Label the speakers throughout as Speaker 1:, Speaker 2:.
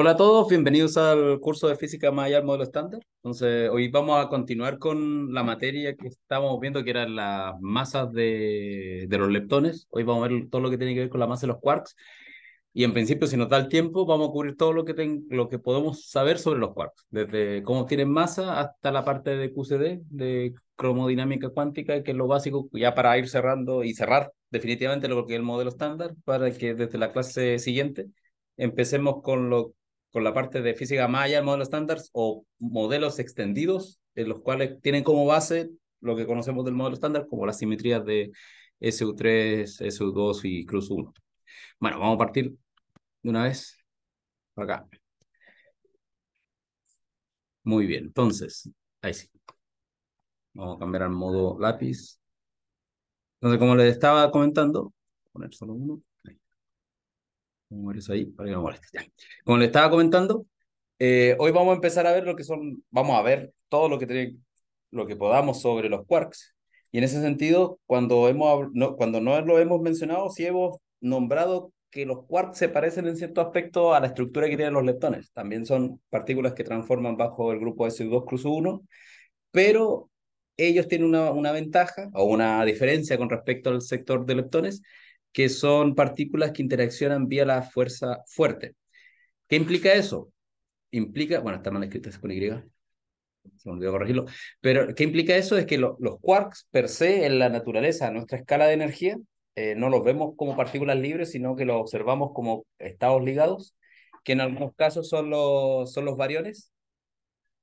Speaker 1: Hola a todos, bienvenidos al curso de física más allá del modelo estándar. Entonces, hoy vamos a continuar con la materia que estábamos viendo, que eran las masas de, de, los leptones. Hoy vamos a ver todo lo que tiene que ver con la masa de los quarks. Y en principio, si nos da el tiempo, vamos a cubrir todo lo que, lo que podemos saber sobre los quarks, desde cómo tienen masa hasta la parte de QCD, de cromodinámica cuántica, que es lo básico, ya para ir cerrando y cerrar definitivamente lo que es el modelo estándar, para que desde la clase siguiente empecemos con lo con la parte de física maya el modelo estándar o modelos extendidos, en los cuales tienen como base lo que conocemos del modelo estándar, como las simetrías de SU3, SU2 y cruz 1. Bueno, vamos a partir de una vez por acá. Muy bien, entonces, ahí sí. Vamos a cambiar al modo lápiz. Entonces, como les estaba comentando, poner solo uno. Como le estaba comentando, eh, hoy vamos a empezar a ver lo que son, vamos a ver todo lo que, tiene, lo que podamos sobre los quarks. Y en ese sentido, cuando, hemos, no, cuando no lo hemos mencionado, sí hemos nombrado que los quarks se parecen en cierto aspecto a la estructura que tienen los leptones. También son partículas que transforman bajo el grupo SU2 cruz 1, pero ellos tienen una, una ventaja o una diferencia con respecto al sector de leptones, que son partículas que interaccionan vía la fuerza fuerte. ¿Qué implica eso? Implica, bueno, está mal escrito con Y, se me olvidó corregirlo, pero ¿qué implica eso? Es que los quarks per se en la naturaleza, a nuestra escala de energía, eh, no los vemos como partículas libres, sino que los observamos como estados ligados, que en algunos casos son los, son los variones,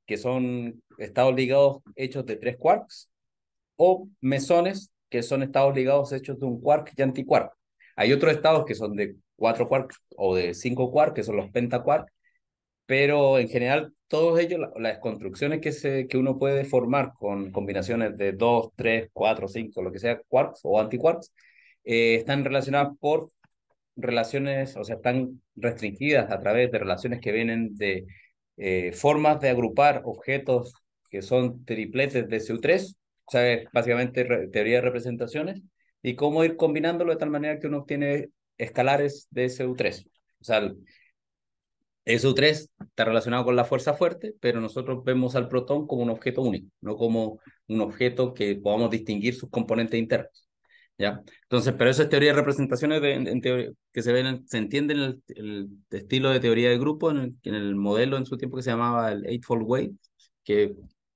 Speaker 1: que son estados ligados hechos de tres quarks, o mesones, que son estados ligados hechos de un quark y antiquark. Hay otros estados que son de cuatro quarks o de cinco quarks, que son los pentaquark, pero en general todos ellos, las construcciones que, se, que uno puede formar con combinaciones de dos, tres, cuatro, cinco, lo que sea, quarks o antiquarks, eh, están relacionadas por relaciones, o sea, están restringidas a través de relaciones que vienen de eh, formas de agrupar objetos que son tripletes de SU3 es básicamente teoría de representaciones y cómo ir combinándolo de tal manera que uno obtiene escalares de SU3. O sea, SU3 está relacionado con la fuerza fuerte, pero nosotros vemos al protón como un objeto único, no como un objeto que podamos distinguir sus componentes internos. ¿Ya? Entonces, pero eso es teoría de representaciones que se, ven, se entiende en el, estilo de teoría de grupo, en el, en el modelo en su tiempo que se llamaba el Eightfold Way, que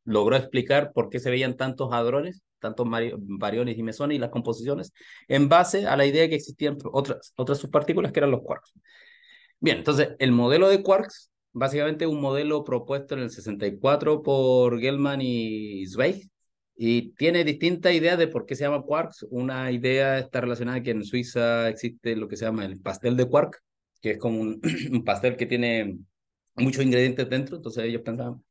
Speaker 1: logró explicar por qué se veían tantos hadrones, tantos variones y mesones y las composiciones, en base a la idea que existían otras, otras subpartículas que eran los quarks. Bien, entonces el modelo de quarks, básicamente un modelo propuesto en el 64 por Gelman y Zweig, y tiene distinta idea de por qué se llama quarks. Una idea está relacionada que en Suiza existe lo que se llama el pastel de quark, que es como un pastel que tiene muchos ingredientes dentro, entonces ellos pensaban,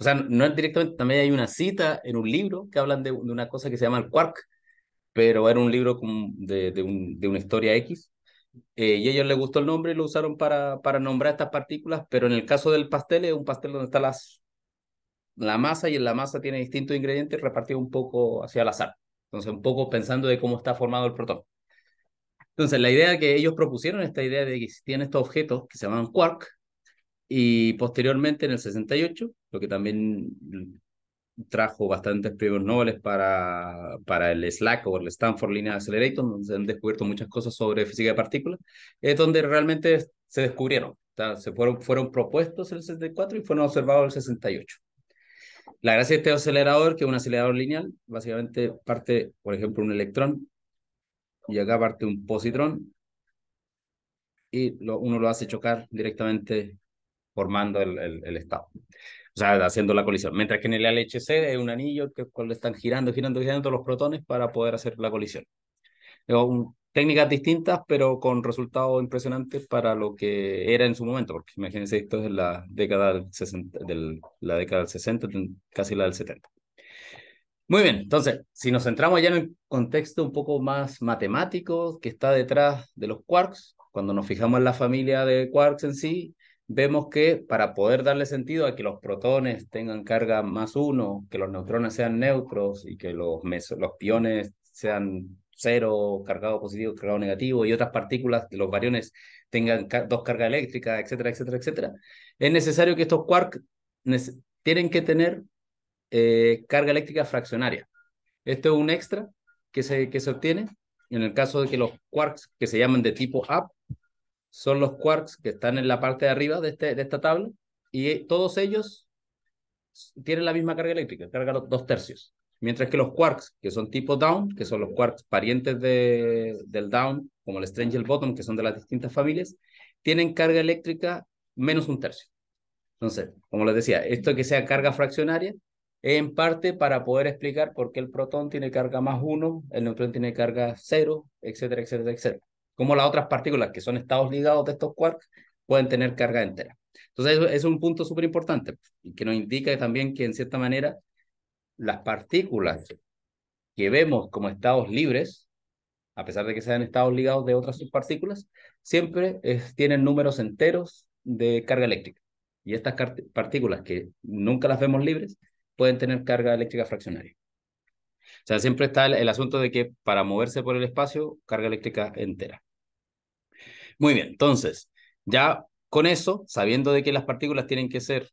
Speaker 1: o sea, no es directamente, también hay una cita en un libro que hablan de, una cosa que se llama el quark, pero era un libro de, una historia X, eh, y a ellos les gustó el nombre y lo usaron para, nombrar estas partículas, pero en el caso del pastel es un pastel donde está las, la masa y en la masa tiene distintos ingredientes repartidos un poco hacia el azar. Entonces, un poco pensando de cómo está formado el protón. Entonces, la idea que ellos propusieron, esta idea de que tiene estos objetos que se llaman quark, y posteriormente en el 68 lo que también trajo bastantes premios Nobel para, para el SLAC o el Stanford Linear Accelerator, donde se han descubierto muchas cosas sobre física de partículas, es eh, donde realmente se descubrieron, se fueron, fueron propuestos el 64 y fueron observados el 68. La gracia de este acelerador, que es un acelerador lineal, básicamente parte, por ejemplo, un electrón y acá parte un positrón y uno lo hace chocar directamente formando el, el, el estado o sea, haciendo la colisión. Mientras que en el LHC es un anillo que cuando están girando, girando, girando los protones para poder hacer la colisión. técnicas distintas, pero con resultados impresionantes para lo que era en su momento, porque imagínense, esto es la década del 60, la década del 60 casi la del 70. Muy bien, entonces, si nos centramos ya en el contexto un poco más matemático que está detrás de los quarks, cuando nos fijamos en la familia de quarks en sí, vemos que para poder darle sentido a que los protones tengan carga más uno, que los neutrones sean neutros y que los, los piones sean cero, cargado positivo, cargado negativo, y otras partículas, los variones tengan dos cargas eléctricas, etcétera, etcétera, etcétera, es necesario que estos quarks tienen que tener eh, carga eléctrica fraccionaria. Esto es un extra que se, que se obtiene en el caso de que los quarks que se llaman de tipo up son los quarks que están en la parte de arriba de, este, de esta tabla y todos ellos tienen la misma carga eléctrica, carga dos tercios. Mientras que los quarks, que son tipo down, que son los quarks parientes de, del down, como el strange el bottom, que son de las distintas familias, tienen carga eléctrica menos un tercio. Entonces, como les decía, esto que sea carga fraccionaria es en parte para poder explicar por qué el protón tiene carga más uno, el neutrón tiene carga cero, etcétera, etcétera, etcétera como las otras partículas que son estados ligados de estos quarks pueden tener carga entera. Entonces, es un punto súper importante y que nos indica también que, en cierta manera, las partículas que vemos como estados libres, a pesar de que sean estados ligados de otras subpartículas, siempre tienen números enteros de carga eléctrica. Y estas partículas que nunca las vemos libres pueden tener carga eléctrica fraccionaria. O sea, siempre está el asunto de que para moverse por el espacio, carga eléctrica entera. Muy bien, entonces, ya con eso, sabiendo de que las partículas tienen que ser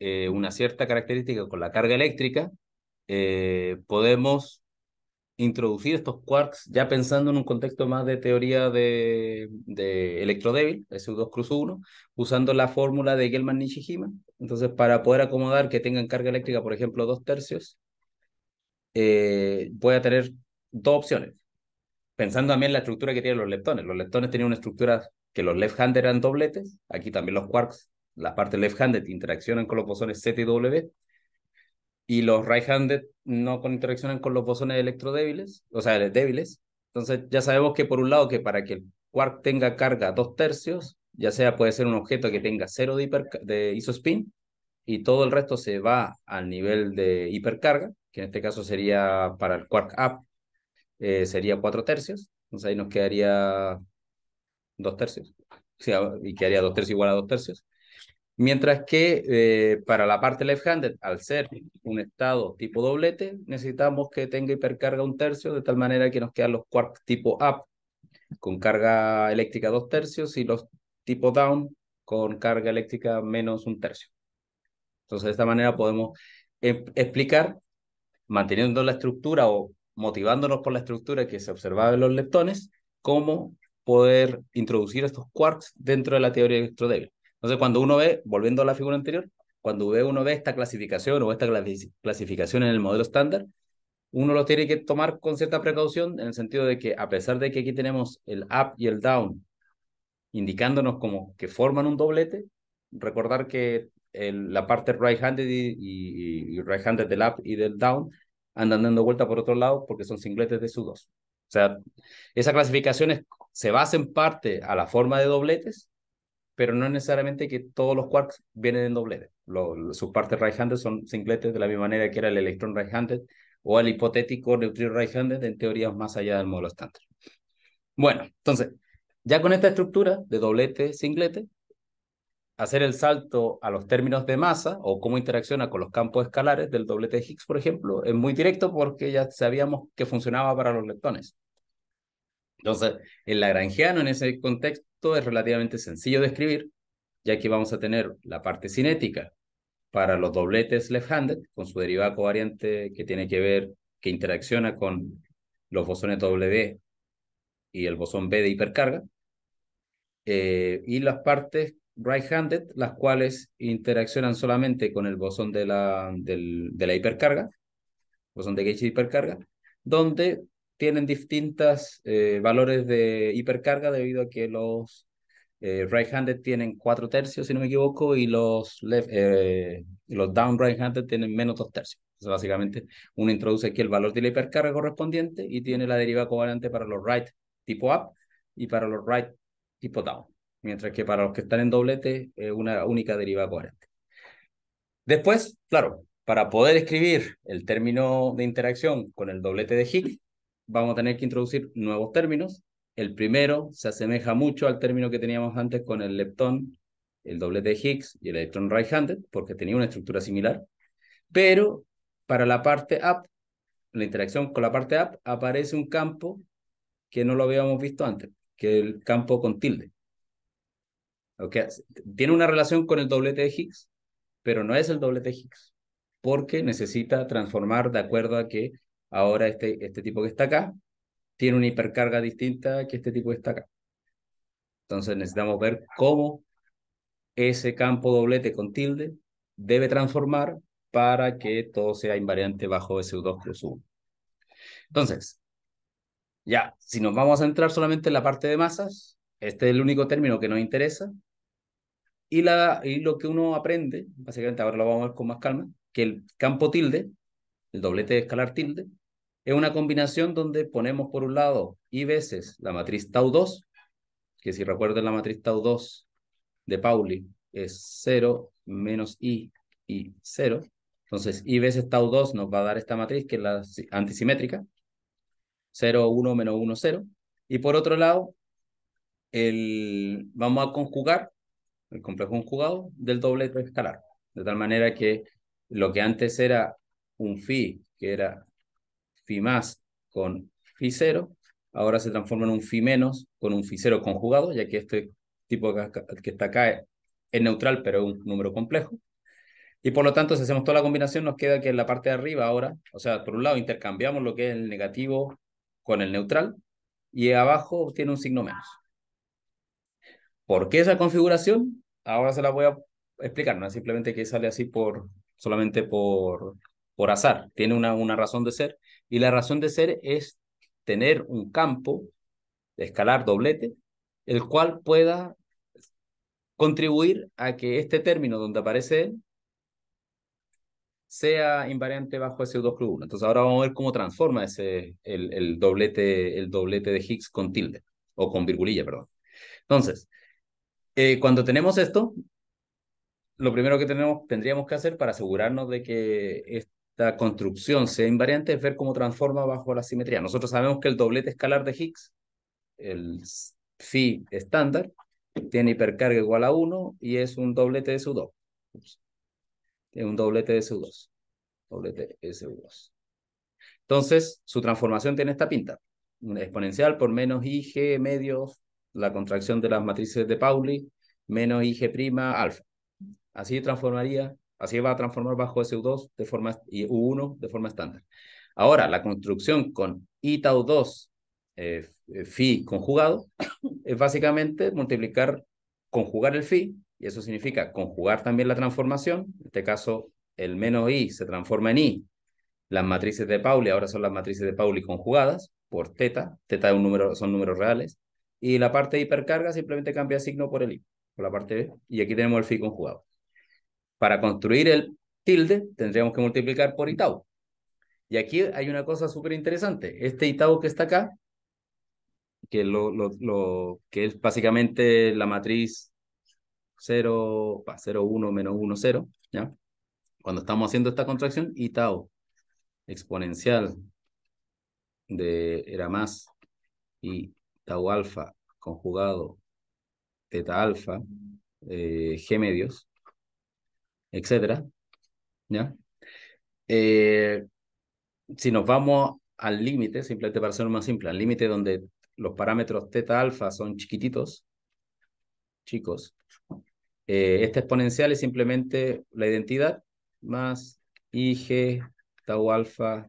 Speaker 1: eh, una cierta característica con la carga eléctrica, eh, podemos introducir estos quarks ya pensando en un contexto más de teoría de, de electrodébil, SU2 cruz 1, usando la fórmula de Gelman-Nishijima. Entonces, para poder acomodar que tengan carga eléctrica, por ejemplo, dos tercios, eh, voy a tener dos opciones pensando también en la estructura que tienen los leptones. Los leptones tenían una estructura que los left-handed eran dobletes, aquí también los quarks, la parte left-handed, interaccionan con los bosones Z y W, y los right-handed no interaccionan con los bosones electrodébiles, o sea, débiles. Entonces ya sabemos que por un lado que para que el quark tenga carga dos tercios, ya sea puede ser un objeto que tenga cero de, hiper, de isospin, y todo el resto se va al nivel de hipercarga, que en este caso sería para el quark up eh, sería cuatro tercios, entonces ahí nos quedaría dos tercios, o sea, y quedaría dos tercios igual a dos tercios. Mientras que eh, para la parte left-handed, al ser un estado tipo doblete, necesitamos que tenga hipercarga un tercio, de tal manera que nos quedan los quarks tipo up con carga eléctrica dos tercios y los tipo down con carga eléctrica menos un tercio. Entonces, de esta manera podemos eh, explicar, manteniendo la estructura o motivándonos por la estructura que se observaba en los leptones, cómo poder introducir estos quarks dentro de la teoría electrodébil. Entonces, cuando uno ve, volviendo a la figura anterior, cuando uno ve esta clasificación o esta clasificación en el modelo estándar, uno lo tiene que tomar con cierta precaución en el sentido de que a pesar de que aquí tenemos el up y el down indicándonos como que forman un doblete, recordar que el, la parte right-handed y right-handed del up y del down andan dando vuelta por otro lado porque son singletes de su 2. O sea, esa clasificación se basa en parte a la forma de dobletes, pero no necesariamente que todos los quarks vienen en dobletes. sus partes right-handed son singletes de la misma manera que era el electrón right-handed o el hipotético neutrino right-handed en teorías más allá del modelo estándar. Bueno, entonces, ya con esta estructura de doblete, singlete, hacer el salto a los términos de masa o cómo interacciona con los campos escalares del doblete de Higgs, por ejemplo, es muy directo porque ya sabíamos que funcionaba para los leptones. Entonces, el lagrangiano en ese contexto es relativamente sencillo de escribir, ya que vamos a tener la parte cinética para los dobletes left-handed, con su derivada covariante que tiene que ver, que interacciona con los bosones W y el bosón B de hipercarga, eh, y las partes right-handed, las cuales interaccionan solamente con el bosón de la, del, de la hipercarga, bosón de Gauge hipercarga, donde tienen distintos eh, valores de hipercarga debido a que los eh, right-handed tienen 4 tercios, si no me equivoco, y los, eh, los down right-handed tienen menos 2 tercios. básicamente, uno introduce aquí el valor de la hipercarga correspondiente y tiene la deriva covalente para los right tipo up y para los right tipo down mientras que para los que están en doblete, es una única deriva coherente. Después, claro, para poder escribir el término de interacción con el doblete de Higgs, vamos a tener que introducir nuevos términos. El primero se asemeja mucho al término que teníamos antes con el leptón, el doblete de Higgs y el electrón right-handed, porque tenía una estructura similar. Pero para la parte up, la interacción con la parte up, aparece un campo que no lo habíamos visto antes, que es el campo con tilde. Okay. Tiene una relación con el doblete de Higgs, pero no es el doblete de Higgs, porque necesita transformar de acuerdo a que ahora este, este tipo que está acá tiene una hipercarga distinta que este tipo que está acá. Entonces necesitamos ver cómo ese campo doblete con tilde debe transformar para que todo sea invariante bajo SU2 plus 1. Entonces, ya, si nos vamos a centrar solamente en la parte de masas, este es el único término que nos interesa. Y, la, y lo que uno aprende, básicamente ahora lo vamos a ver con más calma, que el campo tilde, el doblete de escalar tilde, es una combinación donde ponemos por un lado i veces la matriz tau2, que si recuerdan la matriz tau2 de Pauli es 0 menos i y 0. Entonces i veces tau2 nos va a dar esta matriz que es la antisimétrica, 0, 1, menos 1, 0. Y por otro lado, el, vamos a conjugar el complejo conjugado del doble escalar, de tal manera que lo que antes era un phi, que era phi más con phi cero, ahora se transforma en un phi menos con un phi cero conjugado, ya que este tipo que está acá es neutral, pero es un número complejo. Y por lo tanto, si hacemos toda la combinación, nos queda que en la parte de arriba ahora, o sea, por un lado intercambiamos lo que es el negativo con el neutral, y abajo obtiene un signo menos. ¿Por qué esa configuración? Ahora se la voy a explicar, no es simplemente que sale así por, solamente por, por azar, tiene una, una razón de ser y la razón de ser es tener un campo, escalar doblete, el cual pueda contribuir a que este término donde aparece él sea invariante bajo ese 2 1. Entonces ahora vamos a ver cómo transforma ese, el, doblete, el doblete de Higgs con tilde, o con virgulilla, perdón. Entonces, eh, cuando tenemos esto, lo primero que tendríamos que hacer para asegurarnos de que esta construcción sea invariante es ver cómo transforma bajo la simetría. Nosotros sabemos que el doblete escalar de Higgs, el phi estándar, tiene hipercarga igual a 1 y es un doblete de SU2. Es un doblete de SU2. Doblete su Entonces, su transformación tiene esta pinta. Exponencial por menos g medios la contracción de las matrices de Pauli menos Ig' alfa. Así transformaría, así va a transformar bajo SU2 de forma, y U1 de forma estándar. Ahora, la construcción con I tau 2 eh, eh, phi conjugado es básicamente multiplicar, conjugar el phi, y eso significa conjugar también la transformación. En este caso, el menos I se transforma en I. Las matrices de Pauli ahora son las matrices de Pauli conjugadas por teta. Teta es un número, son números reales y la parte de hipercarga simplemente cambia signo por el I, por la parte y aquí tenemos el fi conjugado. Para construir el tilde tendríamos que multiplicar por itau. Y aquí hay una cosa súper interesante. Este itau que está acá, que, lo, lo, que es básicamente la matriz 0, 0, 1, menos 1, 0, ¿ya? Cuando estamos haciendo esta contracción, tau exponencial de era más y tau alfa conjugado teta alfa, eh, g medios, etcétera, ¿ya? Eh, si nos vamos al límite, simplemente para ser más simple, al límite donde los parámetros teta alfa son chiquititos, chicos, eh, esta exponencial es simplemente la identidad más IG tau alfa,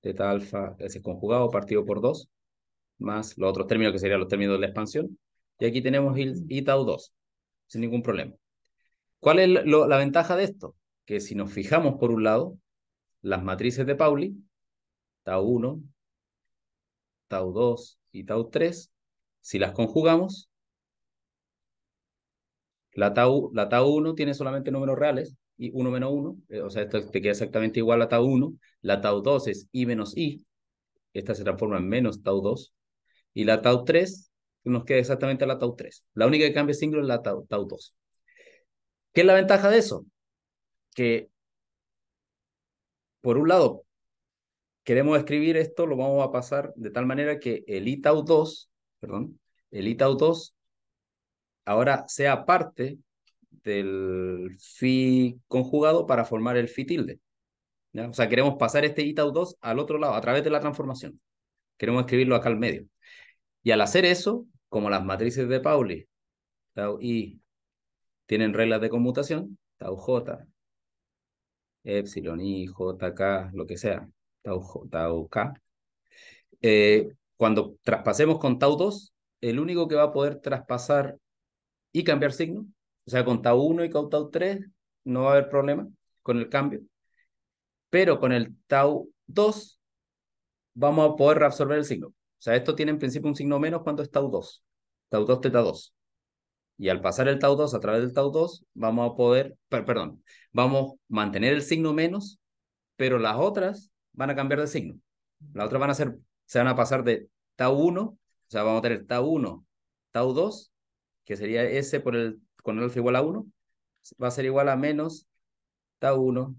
Speaker 1: teta alfa, ese conjugado partido por 2, más los otros términos que serían los términos de la expansión. Y aquí tenemos I tau 2, sin ningún problema. ¿Cuál es la ventaja de esto? Que si nos fijamos por un lado, las matrices de Pauli, tau 1, tau 2 y tau 3, si las conjugamos, la tau, 1 tiene solamente números reales, y 1 menos 1, eh, o sea, esto te queda exactamente igual a tau 1, la tau 2 es i menos i, esta se transforma en menos tau 2, y la Tau 3 nos queda exactamente la Tau 3. La única que cambia símbolo es la Tau, 2. ¿Qué es la ventaja de eso? Que, por un lado, queremos escribir esto, lo vamos a pasar de tal manera que el itau 2, perdón, el itau 2 ahora sea parte del fi conjugado para formar el fi tilde. ¿ya? O sea, queremos pasar este itau 2 al otro lado, a través de la transformación. Queremos escribirlo acá al medio. Y al hacer eso, como las matrices de Pauli, tau i, tienen reglas de conmutación, tau j, epsilon i, j, k, lo que sea, tau, tau k, eh, cuando traspasemos con tau 2, el único que va a poder traspasar y cambiar signo, o sea, con tau 1 y con tau 3 no va a haber problema con el cambio, pero con el tau 2 vamos a poder reabsorber el signo. O sea, esto tiene en principio un signo menos cuando es tau2, tau2 teta 2. Y al pasar el tau2 a través del tau2, vamos a poder, perdón, vamos a mantener el signo menos, pero las otras van a cambiar de signo. Las otras van a ser, se van a pasar de tau1, o sea, vamos a tener tau1, tau2, que sería S por el, con el alfa igual a 1, va a ser igual a menos tau1,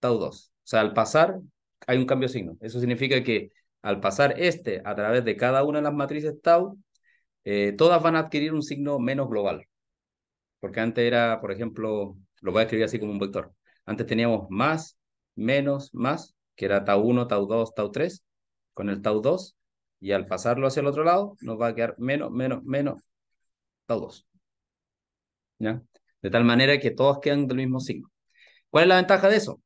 Speaker 1: tau2. O sea, al pasar hay un cambio de signo. Eso significa que al pasar este a través de cada una de las matrices tau, eh, todas van a adquirir un signo menos global. Porque antes era, por ejemplo, lo voy a escribir así como un vector. Antes teníamos más, menos, más, que era tau 1, tau 2, tau 3, con el tau 2, y al pasarlo hacia el otro lado, nos va a quedar menos, menos, menos, tau 2. De tal manera que todos quedan del mismo signo. ¿Cuál es la ventaja de eso?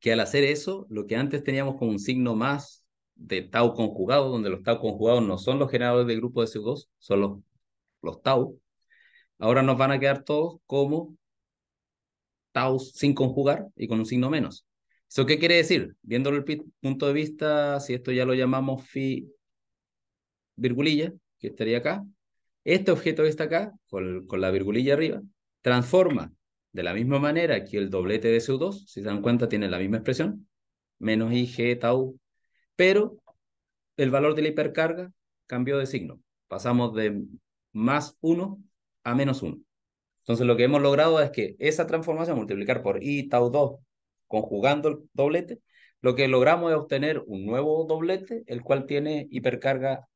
Speaker 1: Que al hacer eso, lo que antes teníamos como un signo más, de tau conjugado, donde los tau conjugados no son los generadores del grupo de su 2 son los, tau. Ahora nos van a quedar todos como tau sin conjugar y con un signo menos. ¿Eso qué quiere decir? Viéndolo el punto de vista, si esto ya lo llamamos phi virgulilla, que estaría acá, este objeto que está acá, con, la virgulilla arriba, transforma de la misma manera que el doblete de su 2 si se dan cuenta, tiene la misma expresión, menos g tau pero el valor de la hipercarga cambió de signo. Pasamos de más 1 a menos 1. Entonces lo que hemos logrado es que esa transformación, multiplicar por i tau 2, conjugando el doblete, lo que logramos es obtener un nuevo doblete, el cual tiene hipercarga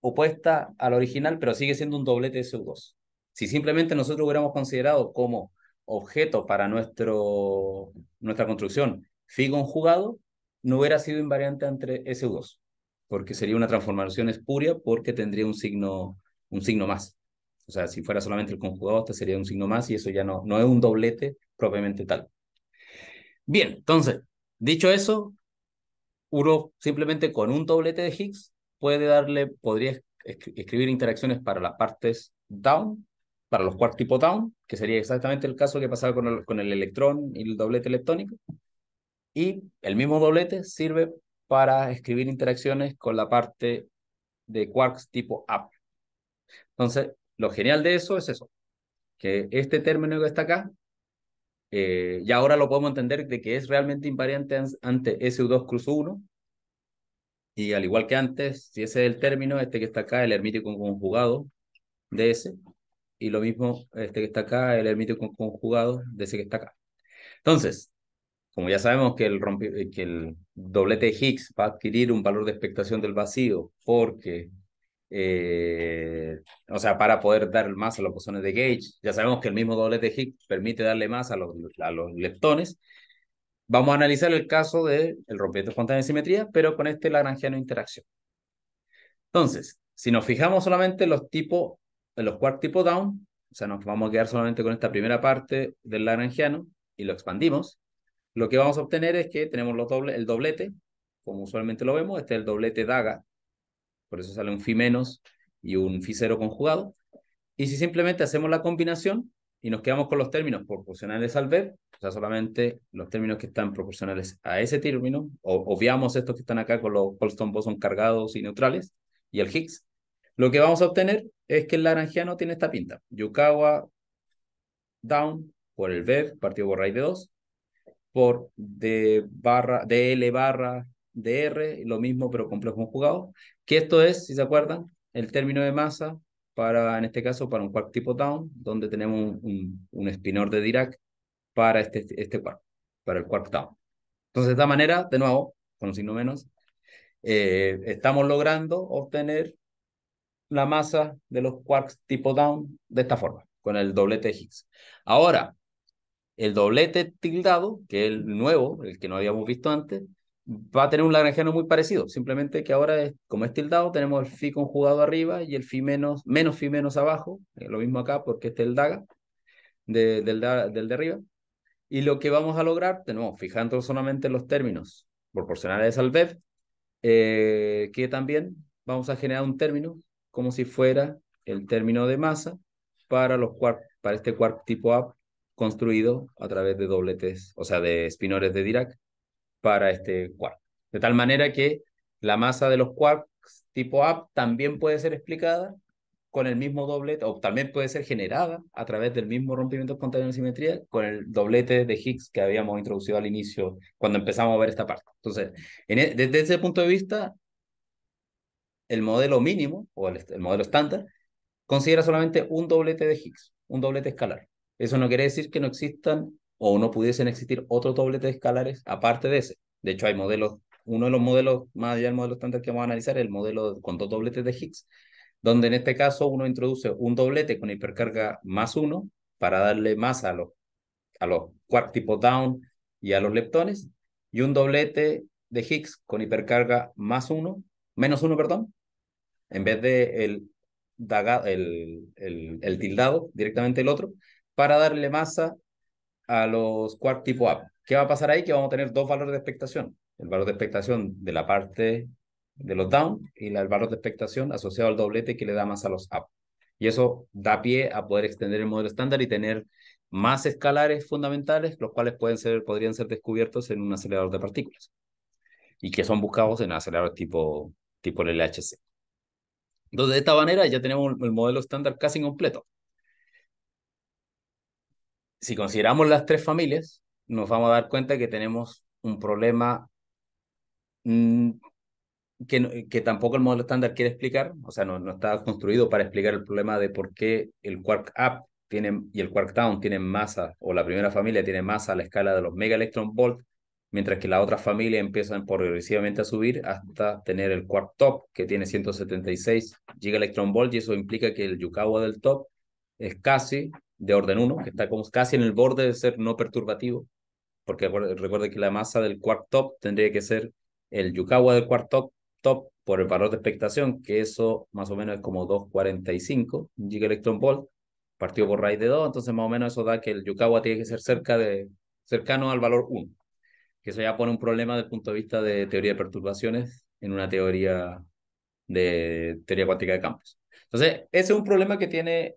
Speaker 1: opuesta al original, pero sigue siendo un doblete de SU2. Si simplemente nosotros hubiéramos considerado como objeto para nuestro, nuestra construcción figo conjugado, no hubiera sido invariante entre S2, porque sería una transformación espuria porque tendría un signo, un signo más. O sea, si fuera solamente el conjugado, este sería un signo más y eso ya no, no es un doblete propiamente tal. Bien, entonces, dicho eso, uno simplemente con un doblete de Higgs puede darle, podría escribir interacciones para las partes down, para los cuartos tipo down, que sería exactamente el caso que pasaba con con el electrón y el doblete electrónico, y el mismo doblete sirve para escribir interacciones con la parte de quarks tipo app. Entonces, lo genial de eso es eso, que este término que está acá, eh, ya ahora lo podemos entender de que es realmente invariante ante SU2 cruz 1, y al igual que antes, si ese es el término, este que está acá, el hermítico conjugado de ese, y lo mismo este que está acá, el hermítico conjugado de ese que está acá. Entonces, como ya sabemos que el, eh, que el doblete de Higgs va a adquirir un valor de expectación del vacío porque, eh, o sea, para poder dar más a los bosones de Gauge, ya sabemos que el mismo doblete de Higgs permite darle más a los, a los leptones. Vamos a analizar el caso del rompimiento espontáneo de simetría, pero con este lagrangiano interacción. Entonces, si nos fijamos solamente en los tipos, en los quark tipo down, o sea, nos vamos a quedar solamente con esta primera parte del lagrangiano y lo expandimos, lo que vamos a obtener es que tenemos doble, el doblete, como usualmente lo vemos, este es el doblete daga, por eso sale un Fi menos y un Fi cero conjugado. Y si simplemente hacemos la combinación y nos quedamos con los términos proporcionales al ver, o sea, solamente los términos que están proporcionales a ese término, o, obviamos estos que están acá con los Colston boson cargados y neutrales, y el Higgs, lo que vamos a obtener es que el lagrangiano tiene esta pinta. Yukawa down por el ver partido por raíz de 2, por D barra, DL barra DR, lo mismo pero complejo conjugado, que esto es, si se acuerdan, el término de masa para, en este caso, para un quark tipo down, donde tenemos un, un, de Dirac para este, este quark, para el quark down. Entonces, de esta manera, de nuevo, con signo menos, eh, estamos logrando obtener la masa de los quarks tipo down de esta forma, con el doble de Higgs. Ahora, el doblete tildado, que es el nuevo, el que no habíamos visto antes, va a tener un lagrangiano muy parecido, simplemente que ahora, es, como es tildado, tenemos el fi conjugado arriba y el fi menos, menos phi menos abajo, eh, lo mismo acá porque este es el daga del, del de arriba. Y lo que vamos a lograr, tenemos, fijando solamente los términos proporcionales al vez, eh, que también vamos a generar un término como si fuera el término de masa para, los para este quark tipo A construido a través de dobletes, o sea, de espinores de Dirac para este quark. De tal manera que la masa de los quarks tipo up también puede ser explicada con el mismo doblete, o también puede ser generada a través del mismo rompimiento espontáneo de simetría con el doblete de Higgs que habíamos introducido al inicio cuando empezamos a ver esta parte. Entonces, e, desde ese punto de vista, el modelo mínimo o el modelo estándar considera solamente un doblete de Higgs, un doblete escalar. Eso no quiere decir que no existan o no pudiesen existir otros dobletes escalares aparte de ese. De hecho, hay modelos, uno de los modelos, más allá del modelo estándar que vamos a analizar, el modelo con dos dobletes de Higgs, donde en este caso uno introduce un doblete con hipercarga más uno para darle más a los, a los quark tipo down y a los leptones, y un doblete de Higgs con hipercarga más uno, menos uno, perdón, en vez de el, el, el, el tildado, directamente el otro, para darle masa a los quark tipo up. ¿Qué va a pasar ahí? Que vamos a tener dos valores de expectación. El valor de expectación de la parte de los down y el valor de expectación asociado al doblete que le da masa a los up. Y eso da pie a poder extender el modelo estándar y tener más escalares fundamentales, los cuales pueden ser, podrían ser descubiertos en un acelerador de partículas y que son buscados en aceleradores tipo, tipo el LHC. Entonces, de esta manera ya tenemos el modelo estándar casi completo si consideramos las tres familias, nos vamos a dar cuenta que tenemos un problema mm, que, que, tampoco el modelo estándar quiere explicar, o sea, no, no, está construido para explicar el problema de por qué el quark up tiene, y el quark down tienen masa, o la primera familia tiene masa a la escala de los mega electron mientras que la otra familia empiezan progresivamente a subir hasta tener el quark top, que tiene 176 giga electron volt, y eso implica que el Yukawa del top es casi de orden 1, que está como casi en el borde de ser no perturbativo, porque recuerde que la masa del quark top tendría que ser el Yukawa del quark top, por el valor de expectación, que eso más o menos es como 245 giga electron volt, partido por raíz de 2, entonces más o menos eso da que el Yukawa tiene que ser cerca de, cercano al valor 1, que eso ya pone un problema desde el punto de vista de teoría de perturbaciones en una teoría de teoría cuántica de campos. Entonces, ese es un problema que tiene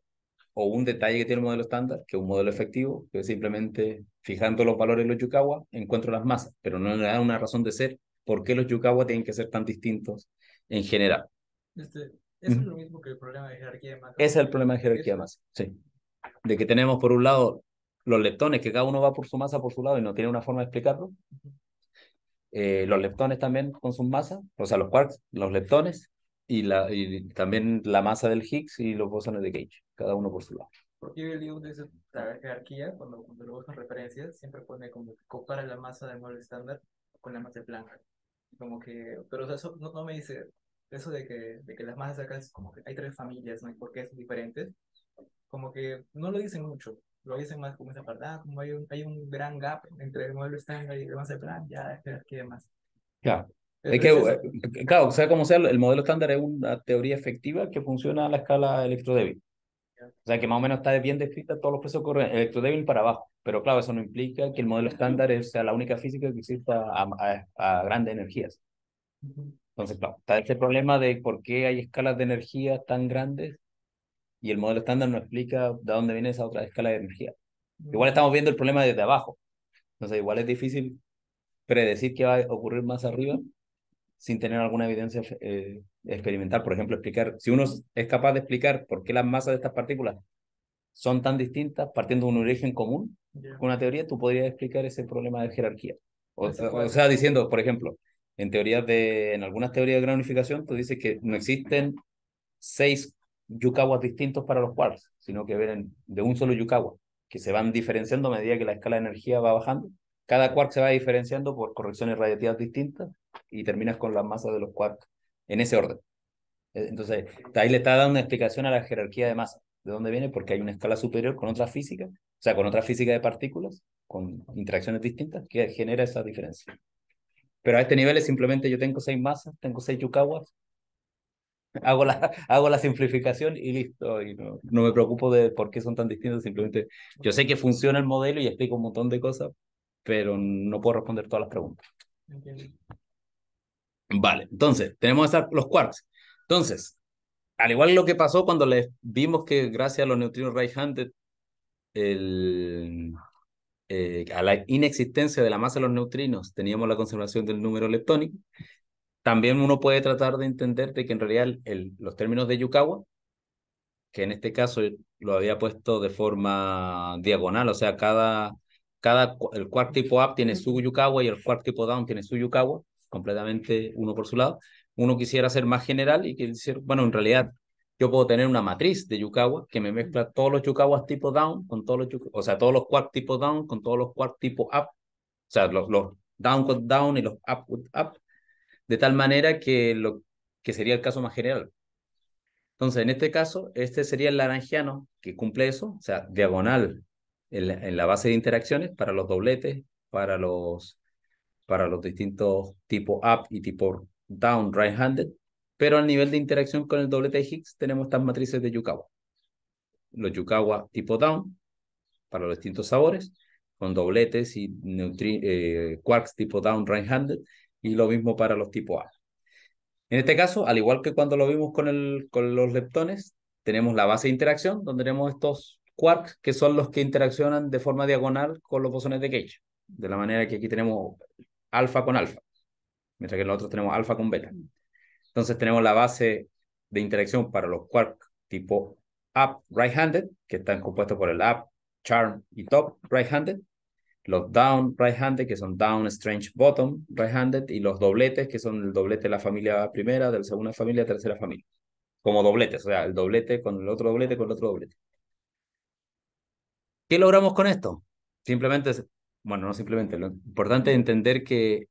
Speaker 1: o un detalle que tiene el modelo estándar, que es un modelo efectivo, que simplemente fijando los valores de los yukawa encuentro las masas, pero no me da una razón de ser por qué los yukawa tienen que ser tan distintos en general.
Speaker 2: Este, es lo mismo que el problema de jerarquía de masas. Es
Speaker 1: el problema de jerarquía de sí. De que tenemos por un lado los leptones, que cada uno va por su masa por su lado y no tiene una forma de explicarlo. Eh, los leptones también con sus masas, o sea, los quarks, los leptones, y, la, y también la masa del Higgs y los bosones de Gage, cada uno por su lado.
Speaker 2: Porque yo digo que la jerarquía, cuando, cuando lo buscan referencias, siempre pone como que compara la masa del modelo estándar con la masa de Planck. Como que, pero eso no, no, me dice eso de que, de que las masas acá es como que hay tres familias, ¿no? Y por qué son diferentes. Como que no lo dicen mucho, lo dicen más como esa parte, ah, como hay un, hay un gran gap entre el modelo estándar y la masa de Planck, ya, jerarquía qué más
Speaker 1: Claro. Es que, eh, claro, sea como sea, el modelo estándar es una teoría efectiva que funciona a la escala electrodébil. O sea, que más o menos está bien descrita todos los precios que electrodébil para abajo. Pero claro, eso no implica que el modelo estándar sea la única física que exista a, a grandes energías. Entonces, claro, está este problema de por qué hay escalas de energía tan grandes y el modelo estándar no explica de dónde viene esa otra escala de energía. Mm. Igual estamos viendo el problema desde abajo. Entonces, igual es difícil predecir qué va a ocurrir más arriba, sin tener alguna evidencia eh, experimental. Por ejemplo, explicar, si uno es capaz de explicar por qué las masas de estas partículas son tan distintas, partiendo de un origen común, con una teoría tú podrías explicar ese problema de jerarquía. O, sea, diciendo, por ejemplo, en teorías de, en algunas teorías de gran unificación, tú dices que no existen seis yukawas distintos para los quarks, sino que vienen de un solo yukawa, que se van diferenciando a medida que la escala de energía va bajando cada quark se va diferenciando por correcciones radiativas distintas y terminas con la masa de los quarks en ese orden. E, entonces, ahí le está dando una explicación a la jerarquía de masa. ¿De dónde viene? Porque hay una escala superior con otra física, o sea, con otra física de partículas, con interacciones distintas, que genera esa diferencia. Pero a este nivel es simplemente yo tengo seis masas, tengo seis yukawas, hago la, hago la simplificación y listo. no, me preocupo de por qué son tan distintos, simplemente yo sé que funciona el modelo y explico un montón de cosas, pero no puedo responder todas las preguntas. Vale, entonces, tenemos los cuartos. Entonces, al igual que lo que pasó cuando les vimos que gracias a los neutrinos right-handed, eh, a la inexistencia de la masa de los neutrinos, teníamos la conservación del número leptónico, también uno puede tratar de entender de que en realidad los términos de Yukawa, que en este caso lo había puesto de forma diagonal, o sea, cada el cuarto tipo up tiene su Yukawa y el cuarto tipo down tiene su Yukawa, completamente uno por su lado. Uno quisiera ser más general y decir, bueno, en realidad yo puedo tener una matriz de Yukawa que me mezcla todos los Yukawas tipo down con todos los, o sea, todos los quark tipo down con todos los cuart tipo up, o sea, los, down con down y los up con up, de tal manera que lo que sería el caso más general. Entonces, en este caso, este sería el laranjiano que cumple eso, o sea, diagonal en la, base de interacciones para los dobletes, para los, para los distintos tipo up y tipo down right-handed, pero al nivel de interacción con el doblete de Higgs tenemos estas matrices de Yukawa. Los Yukawa tipo down para los distintos sabores, con dobletes y eh, quarks tipo down right-handed, y lo mismo para los tipo up. En este caso, al igual que cuando lo vimos con, el, con los leptones, tenemos la base de interacción, donde tenemos estos quarks, que son los que interaccionan de forma diagonal con los bosones de Gauge, de la manera que aquí tenemos alfa con alfa, mientras que en los otros tenemos alfa con beta. Entonces tenemos la base de interacción para los quarks tipo up right-handed, que están compuestos por el up, charm y top right-handed, los down right-handed, que son down, strange, bottom right-handed, y los dobletes, que son el doblete de la familia primera, de la segunda familia, tercera familia, como dobletes, o sea, el doblete con el otro doblete, con el otro doblete. ¿Qué logramos con esto? Simplemente, bueno, no simplemente, lo importante es entender que,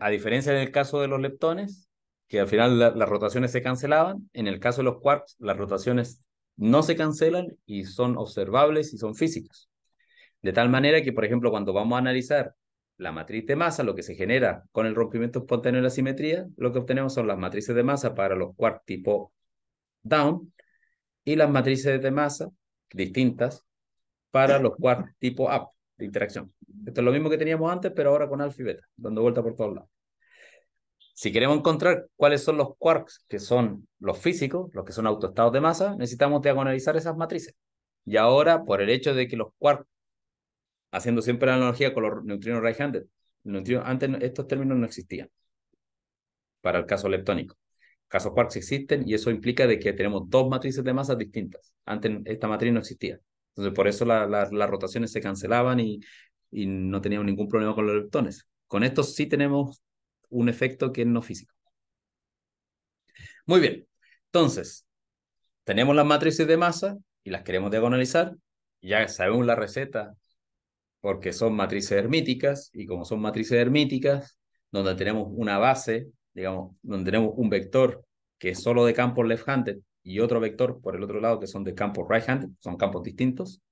Speaker 1: a diferencia del caso de los leptones, que al final las rotaciones se cancelaban, en el caso de los quarks, las rotaciones no se cancelan y son observables y son físicas. De tal manera que, por ejemplo, cuando vamos a analizar la matriz de masa, lo que se genera con el rompimiento espontáneo de la simetría, lo que obtenemos son las matrices de masa para los quarks tipo down y las matrices de masa distintas para los quarks tipo app de interacción. Esto es lo mismo que teníamos antes, pero ahora con alfa y beta, dando vuelta por todos lados. Si queremos encontrar cuáles son los quarks, que son los físicos, los que son autoestados de masa, necesitamos diagonalizar esas matrices. Y ahora, por el hecho de que los quarks, haciendo siempre la analogía con los neutrinos right-handed, antes estos términos no existían para el caso leptónico. Casos quarks existen y eso implica de que tenemos dos matrices de masas distintas. Antes esta matriz no existía. Entonces, por eso las rotaciones se cancelaban y, no teníamos ningún problema con los leptones. Con esto sí tenemos un efecto que es no físico. Muy bien, entonces, tenemos las matrices de masa y las queremos diagonalizar. Ya sabemos la receta porque son matrices hermíticas y como son matrices hermíticas, donde tenemos una base, digamos, donde tenemos un vector que es solo de campos left-handed, y otro vector por el otro lado que son de campo right hand son campos distintos.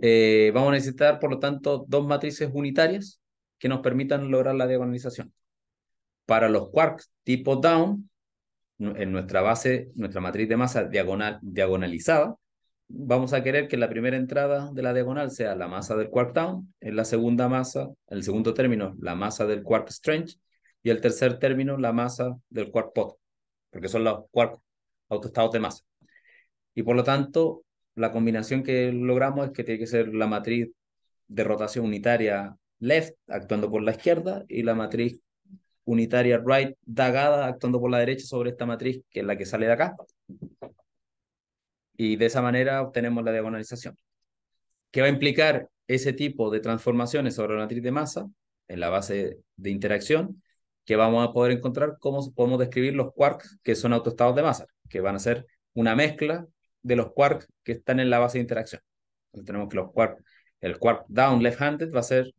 Speaker 1: Eh, vamos a necesitar, por lo tanto, dos matrices unitarias que nos permitan lograr la diagonalización. Para los quarks tipo down, en nuestra base, nuestra matriz de masa diagonal, diagonalizada, vamos a querer que la primera entrada de la diagonal sea la masa del quark down, en la segunda masa, el segundo término, la masa del quark strange, y el tercer término, la masa del quark pot, porque son los quarks autoestados de masa. Y por lo tanto, la combinación que logramos es que tiene que ser la matriz de rotación unitaria left actuando por la izquierda y la matriz unitaria right dagada actuando por la derecha sobre esta matriz que es la que sale de acá. Y de esa manera obtenemos la diagonalización. ¿Qué va a implicar ese tipo de transformaciones sobre la matriz de masa en la base de interacción? que vamos a poder encontrar cómo podemos describir los quarks que son autoestados de masa, que van a ser una mezcla de los quarks que están en la base de interacción. Entonces tenemos que los quarks, el quark down left-handed va a ser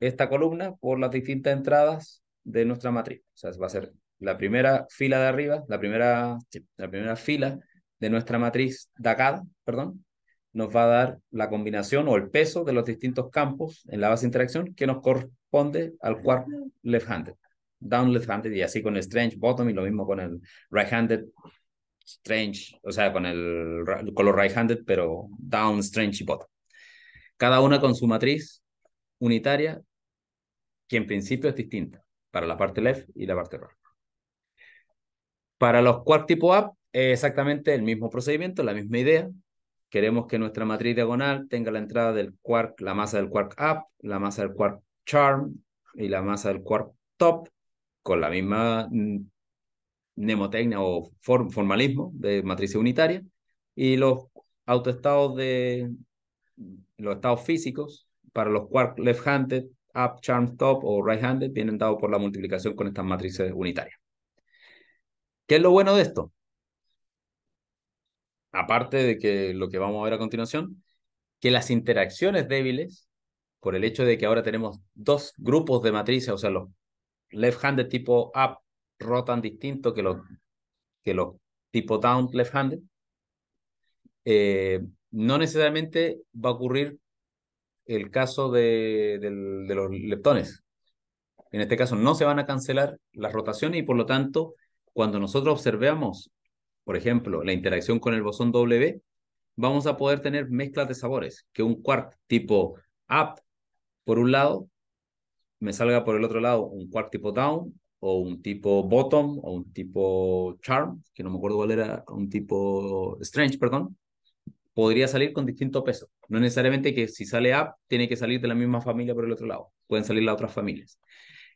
Speaker 1: esta columna por las distintas entradas de nuestra matriz. O sea, va a ser la primera fila de arriba, la primera, la primera fila de nuestra matriz dacada, perdón, nos va a dar la combinación o el peso de los distintos campos en la base de interacción que nos corresponde al quark left-handed down left-handed y así con el strange bottom y lo mismo con el right-handed strange, o sea, con el con los right-handed, pero down, strange y bottom. Cada una con su matriz unitaria, que en principio es distinta para la parte left y la parte right. Para los quark tipo up, exactamente el mismo procedimiento, la misma idea. Queremos que nuestra matriz diagonal tenga la entrada del quark, la masa del quark up, la masa del quark charm y la masa del quark top con la misma mm, mnemotecnia o formalismo de matriz unitaria, y los autoestados de los estados físicos para los quarks left-handed, up, charm, top o right-handed vienen dados por la multiplicación con estas matrices unitarias. ¿Qué es lo bueno de esto? Aparte de que lo que vamos a ver a continuación, que las interacciones débiles, por el hecho de que ahora tenemos dos grupos de matrices, o sea, los left-handed tipo up rotan distinto que los, que los tipo down left-handed. Eh, no necesariamente va a ocurrir el caso de, los leptones. En este caso no se van a cancelar las rotaciones y por lo tanto, cuando nosotros observemos, por ejemplo, la interacción con el bosón W, vamos a poder tener mezclas de sabores, que un quark tipo up por un lado me salga por el otro lado un quark tipo down o un tipo bottom o un tipo charm, que no me acuerdo cuál era, un tipo strange, perdón, podría salir con distinto peso. No necesariamente que si sale up, tiene que salir de la misma familia por el otro lado, pueden salir las otras familias.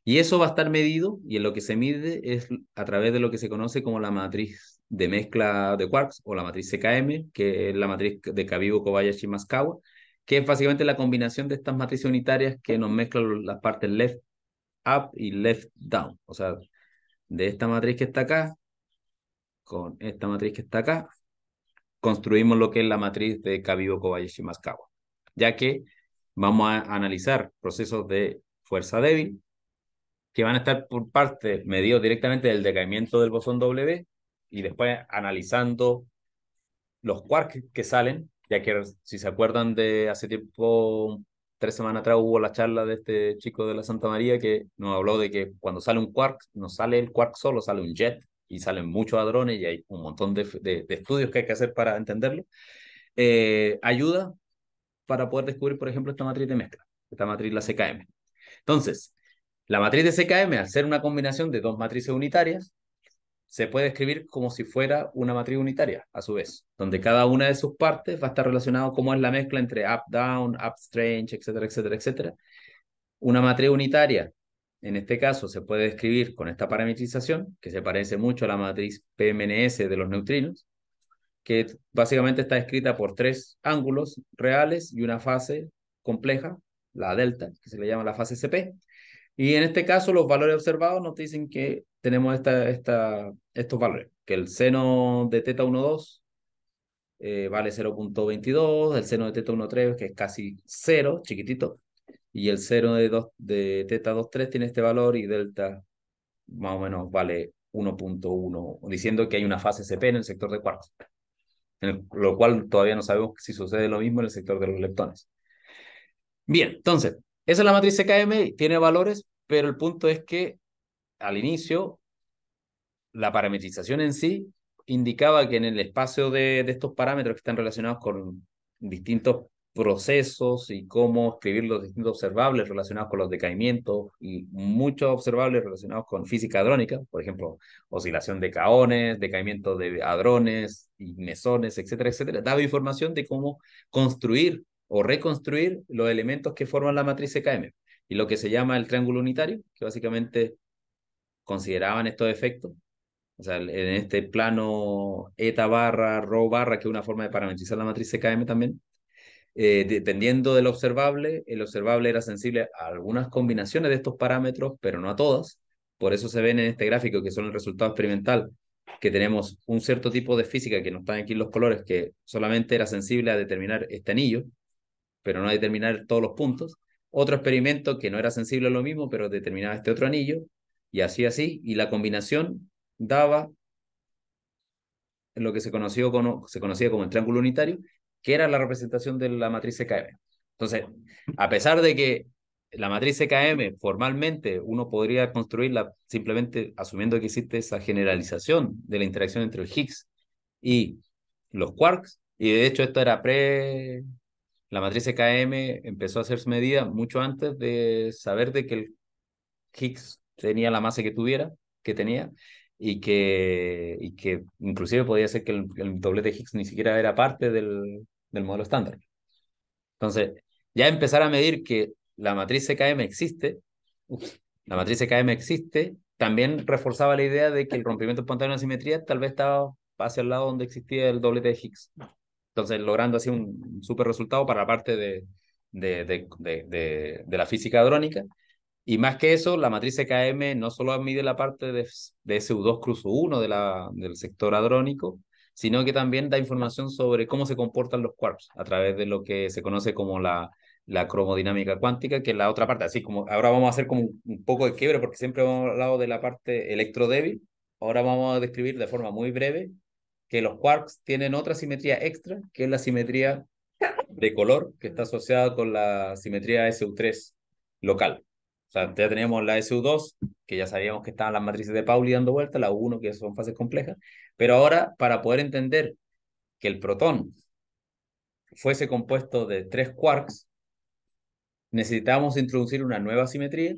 Speaker 1: Y eso va a estar medido y en lo que se mide es a través de lo que se conoce como la matriz de mezcla de quarks o la matriz CKM, que es la matriz de Kabibu Kobayashi Maskawa, que es básicamente la combinación de estas matrices unitarias que nos mezclan las partes left up y left down. O sea, de esta matriz que está acá con esta matriz que está acá, construimos lo que es la matriz de Kabibo, Kobayashi, Maskawa, ya que vamos a analizar procesos de fuerza débil que van a estar por parte medidos directamente del decaimiento del bosón W y después analizando los quarks que salen ya que si se acuerdan de hace tiempo, tres semanas atrás hubo la charla de este chico de la Santa María que nos habló de que cuando sale un quark, no sale el quark solo, sale un jet y salen muchos hadrones y hay un montón de, estudios que hay que hacer para entenderlo. Eh, ayuda para poder descubrir, por ejemplo, esta matriz de mezcla, esta matriz, la CKM. Entonces, la matriz de CKM, al ser una combinación de dos matrices unitarias, se puede escribir como si fuera una matriz unitaria, a su vez, donde mm. cada una de sus partes va a estar relacionada como es la mezcla entre up, down, up, strange, etcétera, etcétera, etcétera. Una matriz unitaria, en este caso, se puede escribir con esta parametrización, que se parece mucho a la matriz PMNS de los neutrinos, que básicamente está escrita por tres ángulos reales y una fase compleja, la delta, que se le llama la fase CP, y en este caso, los valores observados nos dicen que tenemos esta, esta, estos valores, que el seno de teta 1,2 eh, vale 0.22, el seno de teta 1,3 que es casi 0, chiquitito, y el seno de, dos de teta 2,3 tiene este valor y delta más o menos vale 1.1, diciendo que hay una fase CP en el sector de cuartos. en lo cual todavía no sabemos si sucede lo mismo en el sector de los leptones. Bien, entonces, esa es la matriz CKM, tiene valores, pero el punto es que al inicio la parametrización en sí indicaba que en el espacio de, estos parámetros que están relacionados con distintos procesos y cómo escribir los distintos observables relacionados con los decaimientos y muchos observables relacionados con física hadrónica, por ejemplo, oscilación de caones, decaimiento de hadrones y mesones, etcétera, etcétera, daba información de cómo construir o reconstruir los elementos que forman la matriz CKM y lo que se llama el triángulo unitario, que básicamente consideraban estos efectos. O sea, en este plano eta barra, rho barra, que es una forma de parametrizar la matriz CKM también. Eh, dependiendo del observable, el observable era sensible a algunas combinaciones de estos parámetros, pero no a todas. Por eso se ven en este gráfico, que son el resultado experimental, que tenemos un cierto tipo de física, que no están aquí los colores, que solamente era sensible a determinar este anillo, pero no determinar todos los puntos. Otro experimento que no era sensible a lo mismo, pero determinaba este otro anillo, y así, así, y la combinación daba lo que se, se conocía como el triángulo unitario, que era la representación de la matriz KM Entonces, a pesar de que la matriz KM formalmente uno podría construirla simplemente asumiendo que existe esa generalización de la interacción entre el Higgs y los quarks, y de hecho esto era pre la matriz EKM empezó a hacerse medida mucho antes de saber de que el Higgs tenía la masa que tuviera, que tenía, y que, y que inclusive podía ser que el, el de Higgs ni siquiera era parte del, modelo estándar. Entonces, ya empezar a medir que la matriz CKM e existe, la matriz EKM existe, también reforzaba la idea de que el rompimiento espontáneo de simetría tal vez estaba hacia el lado donde existía el doble de Higgs. Entonces, logrando así un súper resultado para la parte de, de, de, la física adrónica. Y más que eso, la matriz km no solo mide la parte de, de SU2 cruzo 1 de la, del sector adrónico, sino que también da información sobre cómo se comportan los quarks a través de lo que se conoce como la, la cromodinámica cuántica, que es la otra parte. Así como ahora vamos a hacer como un, un poco de quiebre, porque siempre hemos hablado de la parte electrodébil. Ahora vamos a describir de forma muy breve que los quarks tienen otra simetría extra, que es la simetría de color, que está asociada con la simetría SU3 local. O sea, ya teníamos la SU2, que ya sabíamos que estaban las matrices de Pauli dando vuelta, la U1, que son fases complejas, pero ahora, para poder entender que el protón fuese compuesto de tres quarks, necesitamos introducir una nueva simetría,